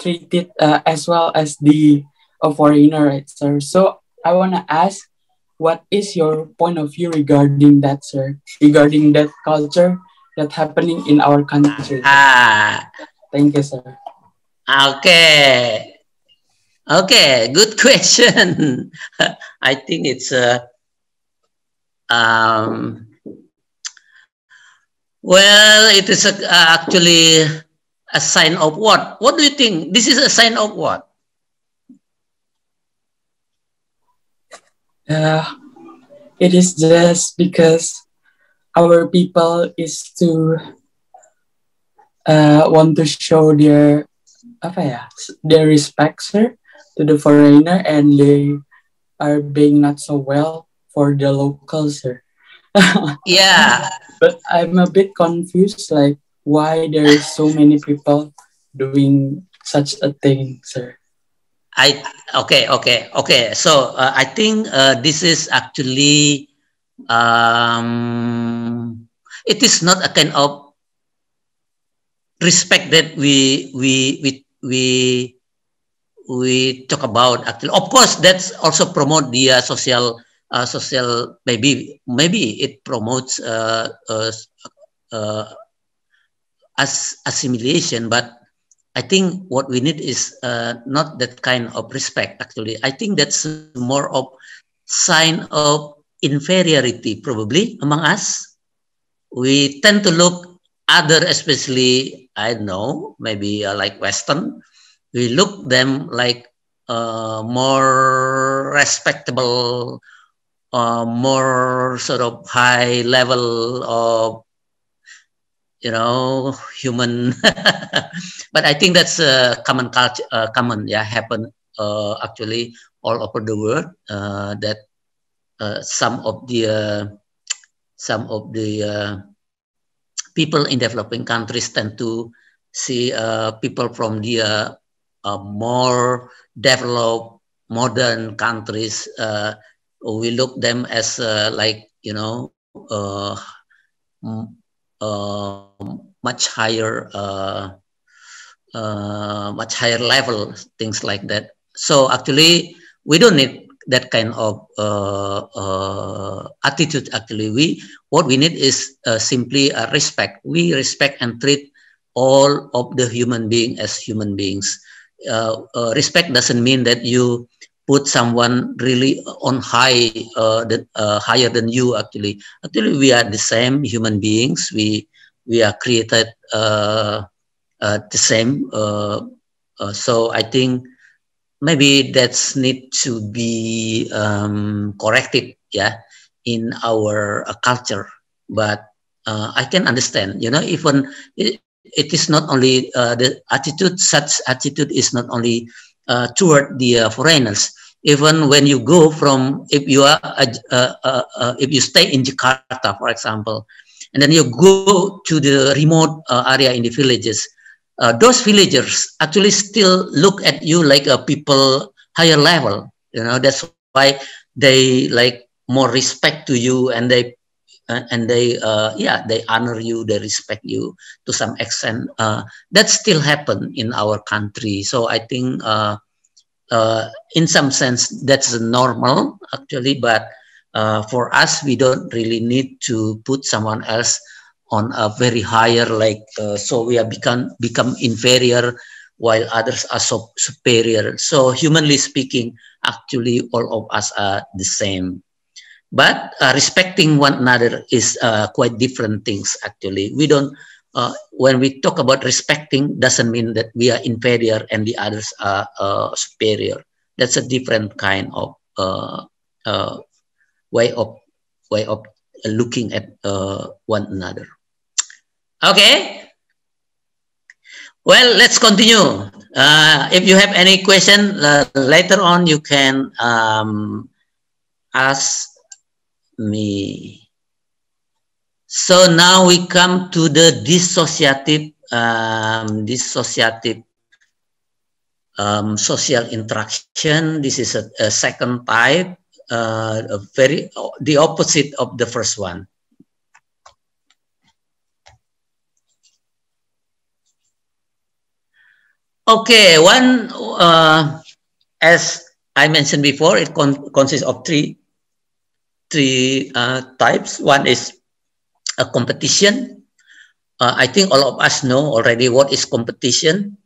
treated uh, as well as the a foreigner, right, sir. So I want to ask, what is your point of view regarding that, sir? Regarding that culture that happening in our country. Ah. Thank you, sir. Okay. Okay, good question. I think it's a uh, um, well, it is a, uh, actually a sign of what? What do you think? This is a sign of what? Uh, it is just because our people is to uh, want to show their apa ya, their respect sir, to the foreigner and they are being not so well for the locals sir yeah. But I'm a bit confused, like why there's so many people doing such a thing, sir. I okay, okay, okay. So uh, I think uh, this is actually um, it is not a kind of respect that we we we we we talk about actually. Of course, that's also promote the uh, social uh, social maybe maybe it promotes uh, uh, as assimilation but i think what we need is uh, not that kind of respect actually i think that's more of sign of inferiority probably among us we tend to look other especially i don't know maybe uh, like western we look them like uh, more respectable uh, more sort of high level of you know human but i think that's a common culture uh, common yeah happen uh, actually all over the world uh, that uh, some of the uh, some of the uh, people in developing countries tend to see people from the more developed modern countries we look them as uh, like you know uh, uh much higher uh, uh, much higher level things like that. So actually, we don't need that kind of attitude. Actually, we what we need is simply a respect. We respect and treat all of the human being as human beings. Uh, uh, respect doesn't mean that you put someone really on high uh, the, uh, higher than you actually actually we are the same human beings we we are created uh, uh the same uh, uh, so i think maybe that's need to be um, corrected yeah in our culture but i can understand you know even it, it is not only the attitude such attitude is not only uh, toward the uh, foreigners. Even when you go from, if you are, uh, if you stay in Jakarta, for example, and then you go to the remote uh, area in the villages, uh, those villagers actually still look at you like a people higher level. You know, that's why they like more respect to you and they uh, and they uh, yeah they honor you they respect you to some extent uh, that still happen in our country so i think in some sense that's normal actually but for us we don't really need to put someone else on a very higher like uh, so we have become become inferior while others are so superior so humanly speaking actually all of us are the same but uh, respecting one another is uh, quite different things, actually. We don't, uh, when we talk about respecting, doesn't mean that we are inferior and the others are uh, superior. That's a different kind of uh, uh, way of way of looking at one another. Okay. Well, let's continue. Uh, if you have any question uh, later on, you can um, ask me. So now we come to the dissociative, um, dissociative um, social interaction. This is a, a second type, uh, a very the opposite of the first one. Okay, one, uh, as I mentioned before, it con consists of three three uh, types. One is a competition. Uh, I think all of us know already what is competition.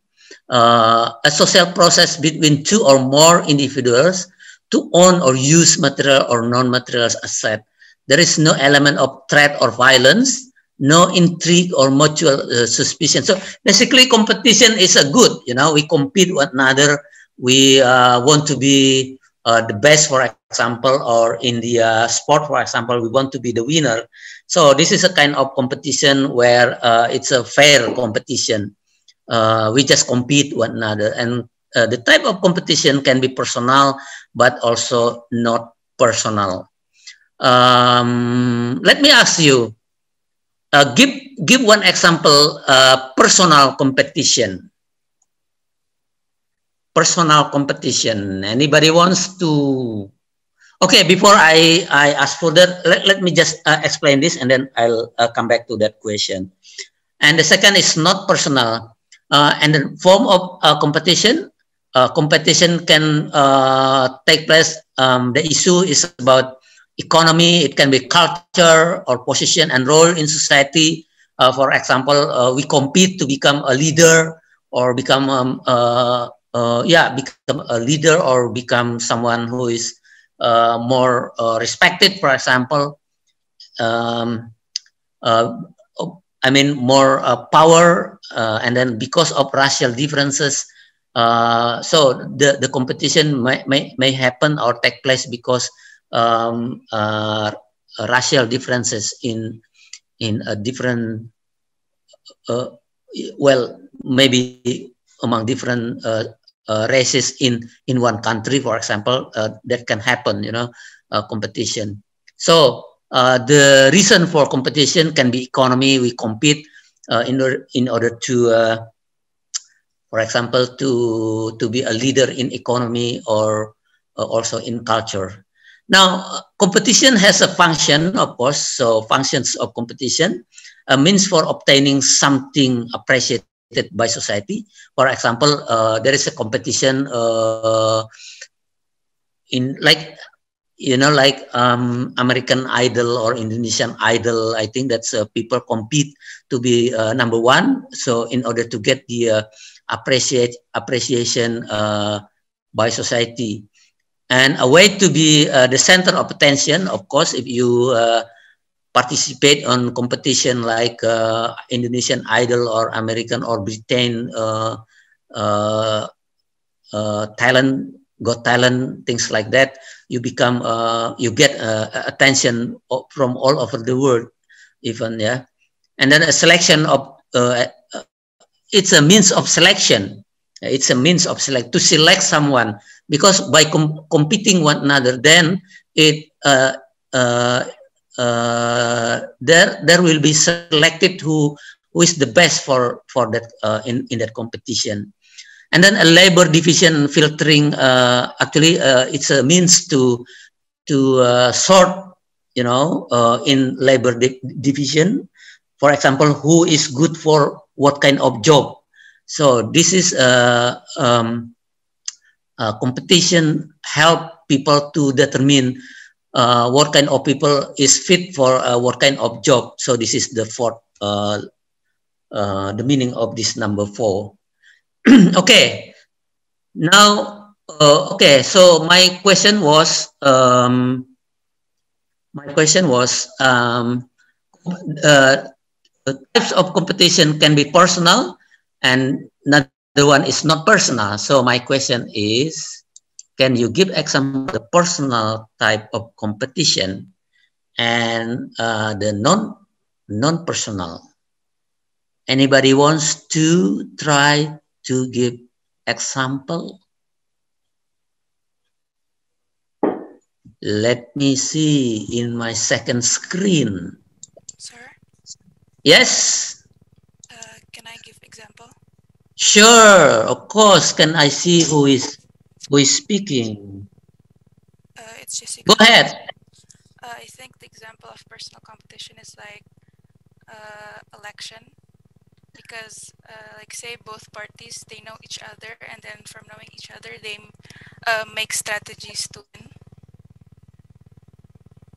Uh, a social process between two or more individuals to own or use material or non-material asset. There is no element of threat or violence, no intrigue or mutual uh, suspicion. So basically competition is a good, you know, we compete with another. We uh, want to be uh, the best, for example, or in the uh, sport, for example, we want to be the winner. So this is a kind of competition where uh, it's a fair competition. Uh, we just compete one another, and uh, the type of competition can be personal, but also not personal. Um, let me ask you. Uh, give give one example. personal competition personal competition. Anybody wants to? Okay, before I, I ask further, let, let me just uh, explain this and then I'll uh, come back to that question. And the second is not personal. Uh, and the form of uh, competition, uh, competition can uh, take place. Um, the issue is about economy, it can be culture or position and role in society. for example, we compete to become a leader or become um, uh, yeah, become a leader or become someone who is uh, more uh, respected, for example. Um, uh, I mean, more uh, power, uh, and then because of racial differences, so the, the competition may, may, may happen or take place because um, racial differences in in a different, well, maybe among different uh, uh, races in in one country for example uh, that can happen you know uh, competition so uh, the reason for competition can be economy we compete uh, in order in order to uh, for example to to be a leader in economy or also in culture now competition has a function of course so functions of competition means for obtaining something appreciated by society. For example, uh, there is a competition uh, in like you know like um, American Idol or Indonesian Idol. I think that's uh, people compete to be uh, number one. So in order to get the uh, appreciate appreciation uh, by society, and a way to be the center of attention, of course, if you participate on competition like uh, Indonesian Idol or American or Britain uh, uh, uh talent got talent things like that you become uh, you get uh, attention from all over the world even yeah and then a selection of it's a means of selection it's a means of select to select someone because by com competing one another then it Uh, there there will be selected who who is the best for for that uh, in in that competition and then a labor division filtering uh, actually uh, it's a means to to uh, sort you know uh, in labor di division for example who is good for what kind of job so this is a, um, a competition help people to determine uh, what kind of people is fit for uh, what kind of job. So this is the fourth, uh, uh the meaning of this number four. okay, now, uh, okay, so my question was, um, my question was, um, uh, types of competition can be personal and another one is not personal. So my question is, can you give example the personal type of competition and uh, the non non personal? Anybody wants to try to give example? Let me see in my second screen. Sir? Yes? Uh, can I give example? Sure, of course. Can I see who is who is speaking? Uh, it's Jessica. Go ahead. Uh, I think the example of personal competition is like uh, election, because uh, like say both parties they know each other, and then from knowing each other they uh, make strategies to win.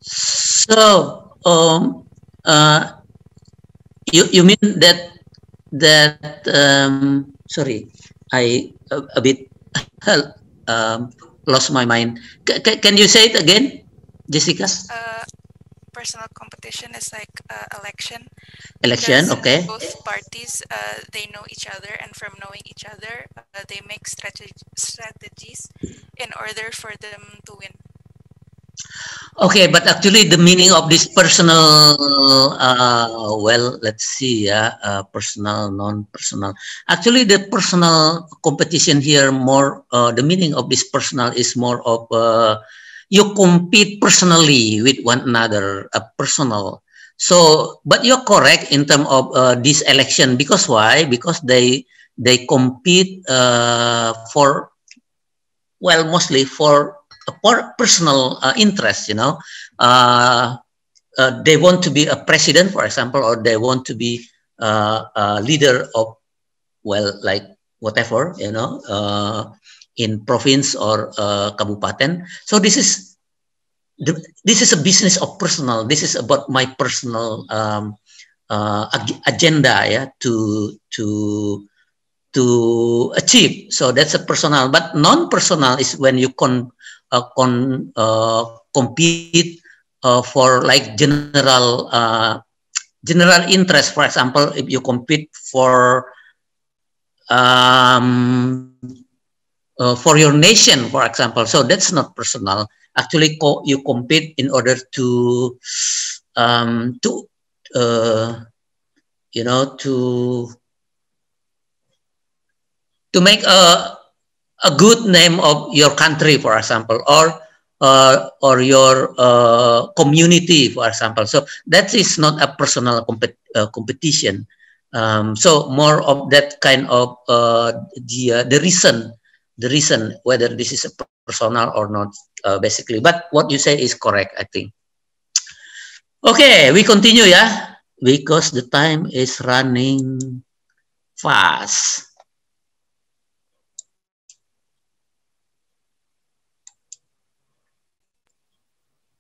So, um, uh, you you mean that that um, sorry, I a, a bit um, lost my mind. C can you say it again, Jessica? Uh, personal competition is like uh, election. Election, because okay. Both parties, uh, they know each other, and from knowing each other, uh, they make strateg strategies in order for them to win. Okay, but actually the meaning of this personal, uh, well, let's see, yeah, uh, personal, non-personal. Actually, the personal competition here more, uh, the meaning of this personal is more of uh, you compete personally with one another, a personal. So, but you're correct in terms of uh, this election because why? Because they they compete uh, for, well, mostly for personal uh, interest, you know. Uh, uh, they want to be a president, for example, or they want to be uh, a leader of, well, like whatever, you know, uh, in province or uh, kabupaten. So this is the, this is a business of personal. This is about my personal um, ag agenda, yeah, to to to achieve. So that's a personal. But non-personal is when you con uh, con, uh, compete uh, for like general general interest. For example, if you compete for um, uh, for your nation, for example. So that's not personal. Actually, co you compete in order to um, to uh, you know to to make a a good name of your country, for example, or uh, or your uh, community, for example. So that is not a personal compet uh, competition. Um, so more of that kind of uh, the uh, the reason, the reason whether this is a personal or not, uh, basically. But what you say is correct, I think. Okay, we continue, yeah, because the time is running fast.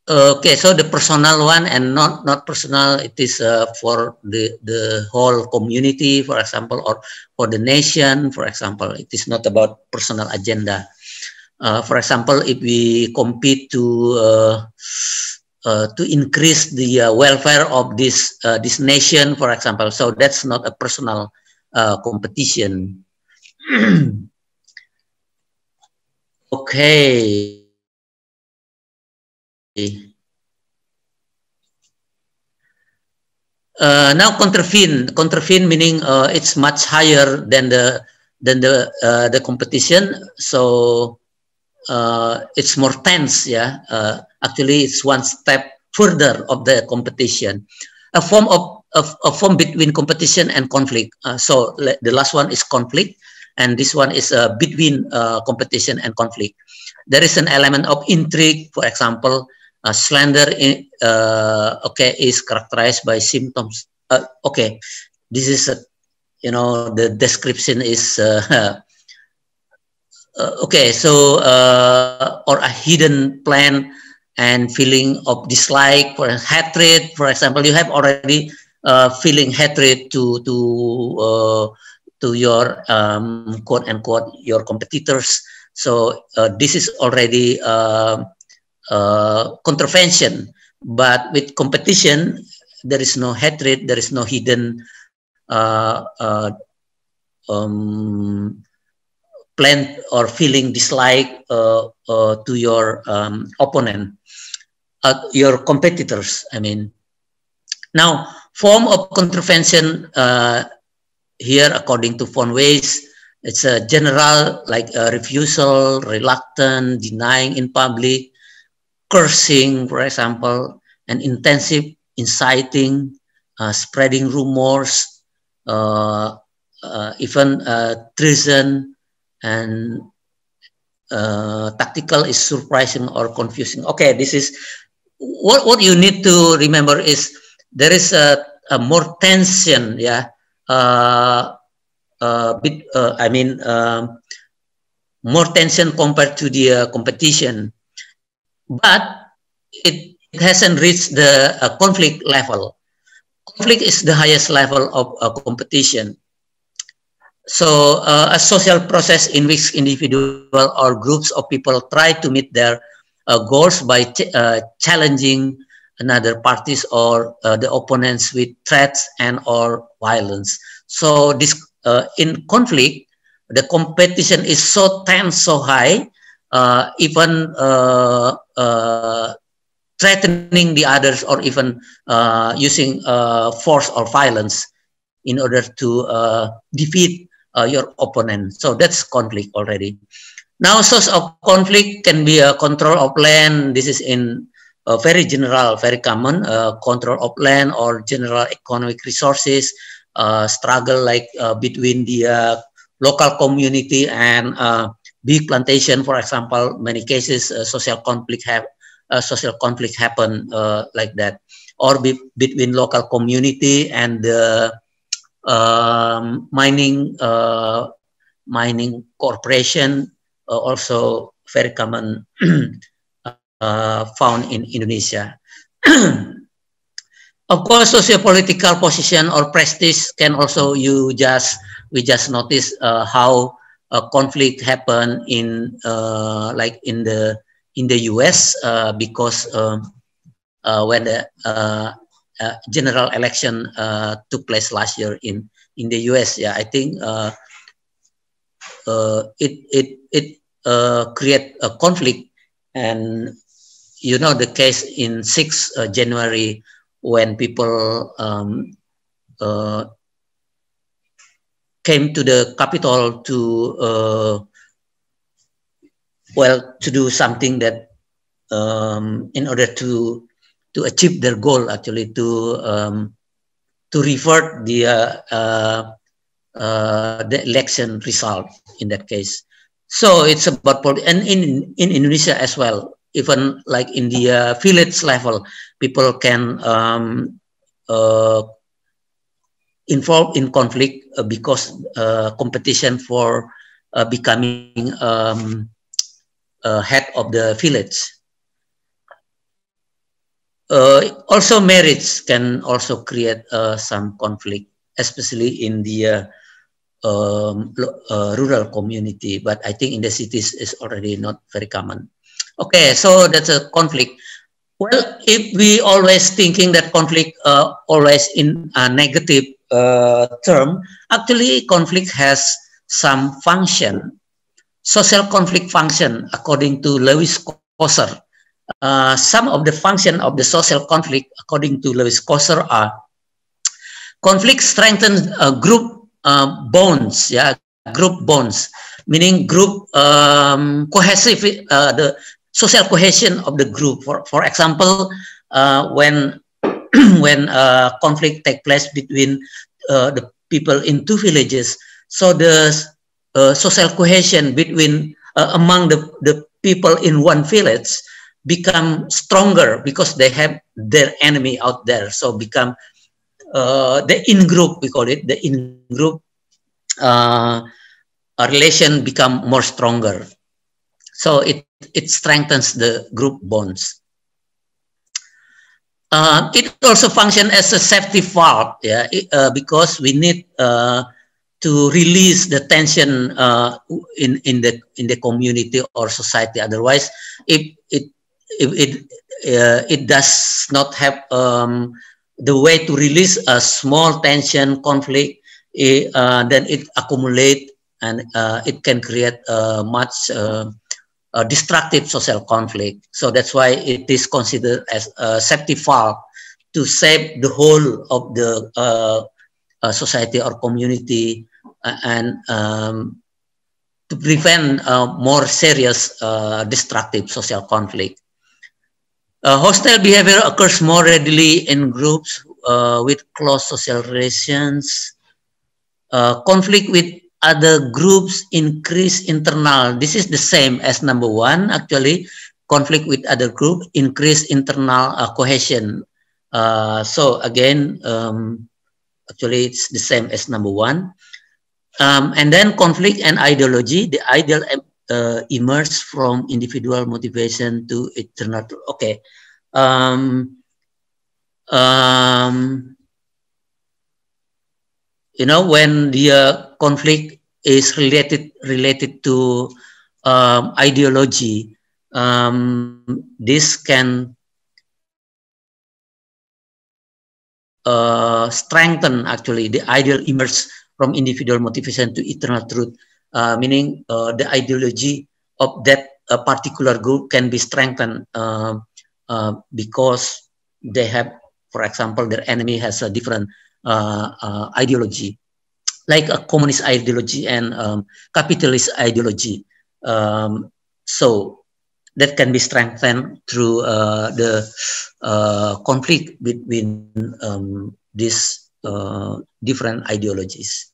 Okay, so the personal one and not not personal. It is uh, for the the whole community, for example, or for the nation, for example. It is not about personal agenda. Uh, for example, if we compete to uh, uh to increase the uh, welfare of this uh, this nation, for example, so that's not a personal competition. okay. Uh, now contrafin contrafin meaning uh, it's much higher than the than the uh, the competition so uh, it's more tense yeah uh, actually it's one step further of the competition a form of, of a form between competition and conflict uh, so the last one is conflict and this one is between competition and conflict there is an element of intrigue for example uh, slander, in, uh, okay is characterized by symptoms uh, okay this is a, uh, you know the description is uh, uh okay so uh, or a hidden plan and feeling of dislike for hatred for example you have already feeling hatred to to to your um, quote unquote your competitors so this is already uh, contravention. But with competition, there is no hatred, there is no hidden uh, uh, um, plan or feeling dislike uh, uh, to your um, opponent, uh, your competitors, I mean. Now, form of contravention here, according to Von Weiss, it's a general like a refusal, reluctant, denying in public, cursing, for example, and intensive inciting, uh, spreading rumors, uh, uh, even uh, treason, and uh, tactical is surprising or confusing. Okay, this is what what you need to remember is there is a, a more tension, yeah. Uh, bit, I mean, um, more tension compared to the competition but it, it hasn't reached the uh, conflict level. Conflict is the highest level of uh, competition. So uh, a social process in which individual or groups of people try to meet their uh, goals by ch uh, challenging another parties or uh, the opponents with threats and or violence. So this in conflict, the competition is so tense, so high, even uh, threatening the others or even uh, using uh, force or violence in order to defeat your opponent. So that's conflict already. Now, source of conflict can be a control of land. This is in very general, very common uh, control of land or general economic resources, uh, struggle like between the local community and big plantation, for example, many cases uh, social conflict have uh, social conflict happen uh, like that, or be between local community and the um, mining uh, mining corporation, uh, also very common uh, found in Indonesia. of course, social political position or prestige can also you just we just notice how a conflict happened in uh, like in the in the US uh, because um, uh, when the general election took place last year in in the US, yeah, I think it it it create a conflict and you know the case in 6 uh, January when people um, uh, came to the capital to uh, well to do something that um, in order to to achieve their goal actually to um, to revert the, uh, uh, uh the election result in that case. So it's about politics. And in, in Indonesia as well, even like in the uh, village level, people can um, uh, involved in conflict uh, because uh, competition for uh, becoming um, head of the village. also, marriage can also create some conflict, especially in the um, uh, rural community, but I think in the cities is already not very common. Okay, so that's a conflict. Well, if we always thinking that conflict uh, always in a negative uh, term, actually conflict has some function, social conflict function, according to Lewis Kosser. Uh, some of the function of the social conflict, according to Lewis Kosser, are conflict strengthens group uh, bonds, yeah, group bonds, meaning group um, cohesive, uh, the social cohesion of the group. For, for example, uh, when, when uh, conflict take place between uh, the people in two villages, so the uh, social cohesion between uh, among the, the people in one village become stronger because they have their enemy out there. So become the in-group, we call it, the in-group relation become more stronger. So it it strengthens the group bonds. Uh, it also functions as a safety valve yeah, uh, because we need uh, to release the tension uh, in, in, the, in the community or society. Otherwise, if it, if it, uh, it does not have um, the way to release a small tension conflict, eh, uh, then it accumulates and it can create much uh, destructive social conflict. So that's why it is considered as a safety valve to save the whole of the uh, uh, society or community uh, and um, to prevent uh, more serious uh, destructive social conflict. hostile behavior occurs more readily in groups with close social relations. conflict with other groups increase internal. This is the same as number one, actually, conflict with other groups, increase internal uh, cohesion. Uh, so again, um, actually, it's the same as number one. Um, and then conflict and ideology, the ideal uh, emerge from individual motivation to internal. Okay. Um, um, you know, when the uh, conflict is related related to um, ideology, um, this can uh, strengthen actually the ideal emerge from individual motivation to eternal truth, uh, meaning uh, the ideology of that uh, particular group can be strengthened uh, uh, because they have, for example, their enemy has a different ideology like a communist ideology and um, capitalist ideology. Um, so that can be strengthened through uh, the uh, conflict between um, these uh, different ideologies.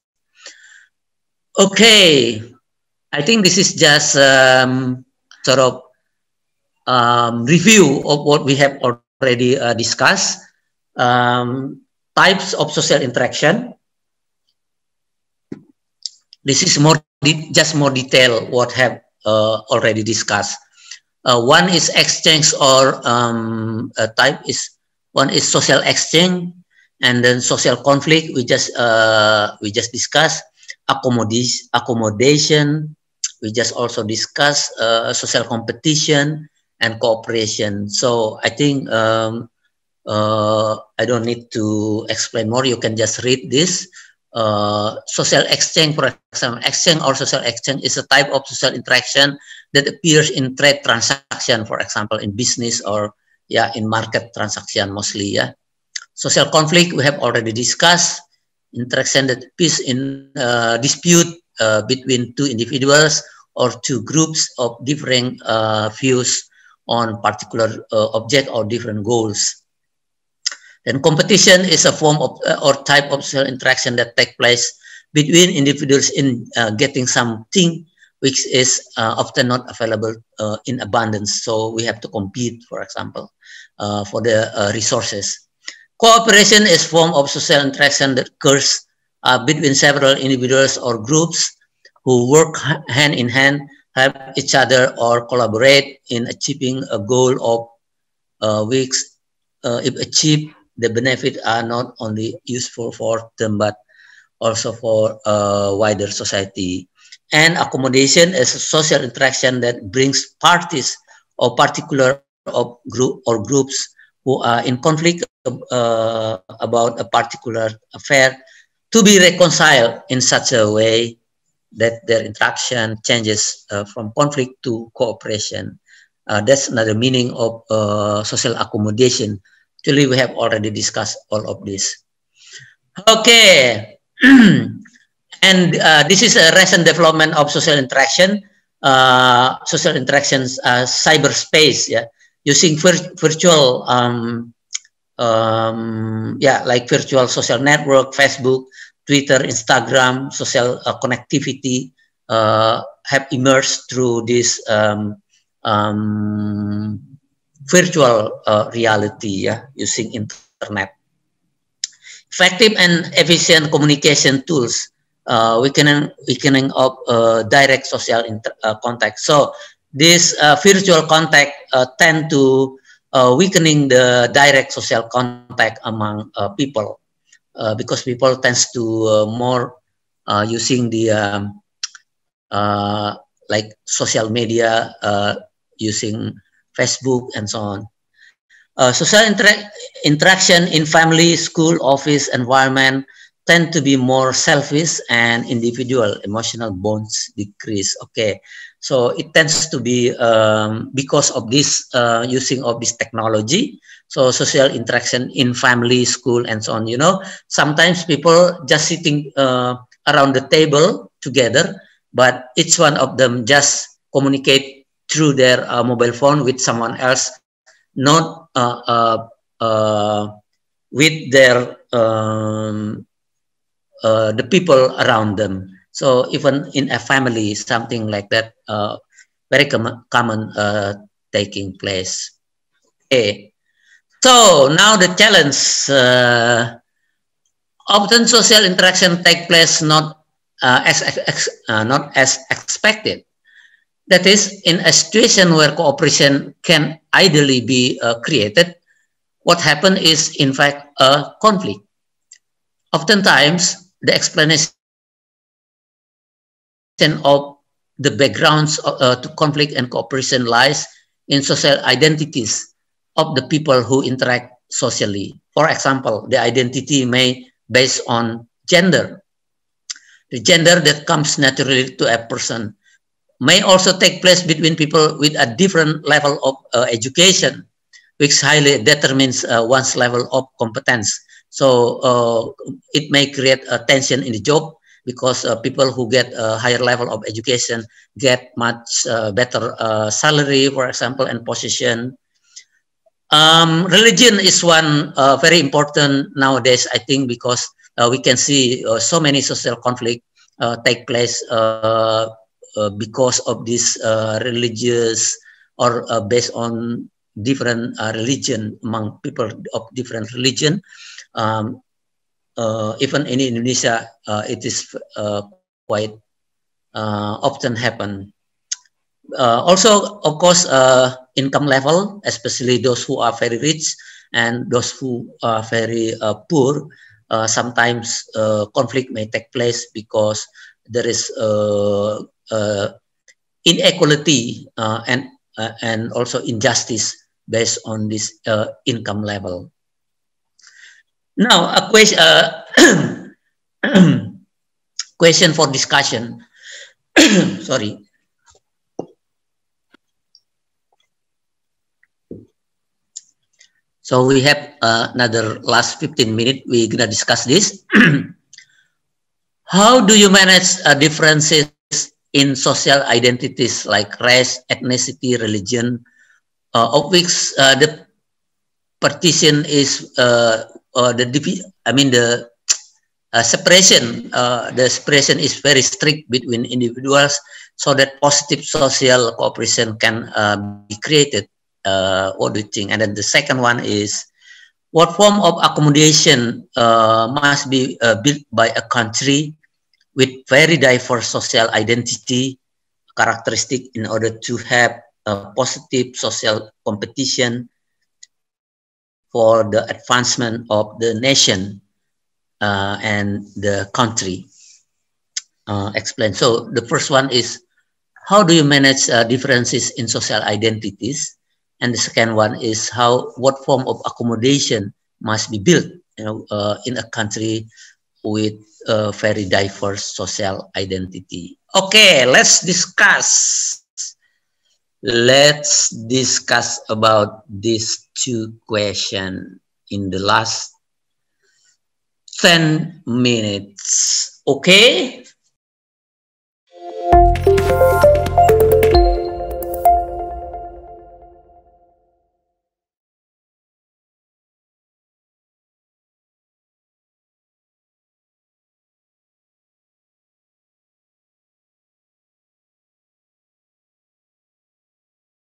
Okay, I think this is just um, sort of um, review of what we have already uh, discussed. Um, types of social interaction, this is more just more detail what have uh, already discussed. Uh, one is exchange or um, uh, type is one is social exchange and then social conflict we just uh, we just discussed accommodation accommodation we just also discuss uh, social competition and cooperation so i think um, uh, i don't need to explain more you can just read this uh, social exchange, for example, exchange or social exchange is a type of social interaction that appears in trade transaction, for example, in business or yeah, in market transaction mostly. Yeah, social conflict we have already discussed. Interaction that appears in uh, dispute uh, between two individuals or two groups of differing uh, views on particular uh, object or different goals. And competition is a form of uh, or type of social interaction that takes place between individuals in uh, getting something which is uh, often not available uh, in abundance. So we have to compete, for example, uh, for the uh, resources. Cooperation is form of social interaction that occurs between several individuals or groups who work hand in hand, help each other or collaborate in achieving a goal of uh, which, if achieved, the benefits are not only useful for them but also for a uh, wider society. And accommodation is a social interaction that brings parties or particular of group or groups who are in conflict uh, about a particular affair to be reconciled in such a way that their interaction changes uh, from conflict to cooperation. Uh, that's another meaning of uh, social accommodation Actually, we have already discussed all of this. Okay. and uh, this is a recent development of social interaction, uh, social interactions, uh, cyberspace, yeah, using vir virtual, um, um, yeah, like virtual social network, Facebook, Twitter, Instagram, social uh, connectivity uh, have emerged through this um, um virtual uh, reality yeah, using internet. Effective and efficient communication tools uh, weakening, weakening of uh, direct social uh, contact. So this uh, virtual contact uh, tend to uh, weakening the direct social contact among people because people tends to more using the um, like social media using Facebook, and so on. Uh, social interaction in family, school, office, environment tend to be more selfish and individual. Emotional bonds decrease. Okay, so it tends to be um, because of this uh, using of this technology. So social interaction in family, school, and so on. You know, sometimes people just sitting uh, around the table together, but each one of them just communicate through their uh, mobile phone with someone else, not uh, uh, with their um, the people around them. So even in a family, something like that very com common taking place. Okay. So now the challenge. Uh, often social interaction take place not uh, as ex, uh, not as expected. That is, in a situation where cooperation can ideally be uh, created, what happens is, in fact, a conflict. Oftentimes, the explanation of the backgrounds uh, uh, to conflict and cooperation lies in social identities of the people who interact socially. For example, the identity may based on gender. The gender that comes naturally to a person may also take place between people with a different level of uh, education, which highly determines uh, one's level of competence. So uh, it may create a tension in the job because uh, people who get a higher level of education get much uh, better salary, for example, and position. Um, religion is one uh, very important nowadays, I think, because uh, we can see uh, so many social conflict take place uh, because of this uh, religious or uh, based on different religion among people of different religion. Um, even in Indonesia, it is quite often happen. also, of course, income level, especially those who are very rich and those who are very poor, uh, sometimes uh, conflict may take place because there is uh, inequality uh, and uh, and also injustice based on this income level. Now, a question, question for discussion. Sorry. So we have uh, another last 15 minutes. We're gonna discuss this. How do you manage uh, differences in social identities like race, ethnicity, religion, uh, of which uh, the partition is uh, the divi I mean the uh, separation. Uh, the separation is very strict between individuals, so that positive social cooperation can uh, be created. what do you think? And then the second one is what form of accommodation must be built by a country with very diverse social identity characteristic in order to have a positive social competition for the advancement of the nation uh, and the country. Uh, explain. So the first one is how do you manage uh, differences in social identities? And the second one is how what form of accommodation must be built you know, uh, in a country with a uh, very diverse social identity. Okay, let's discuss. Let's discuss about these two questions in the last 10 minutes. Okay?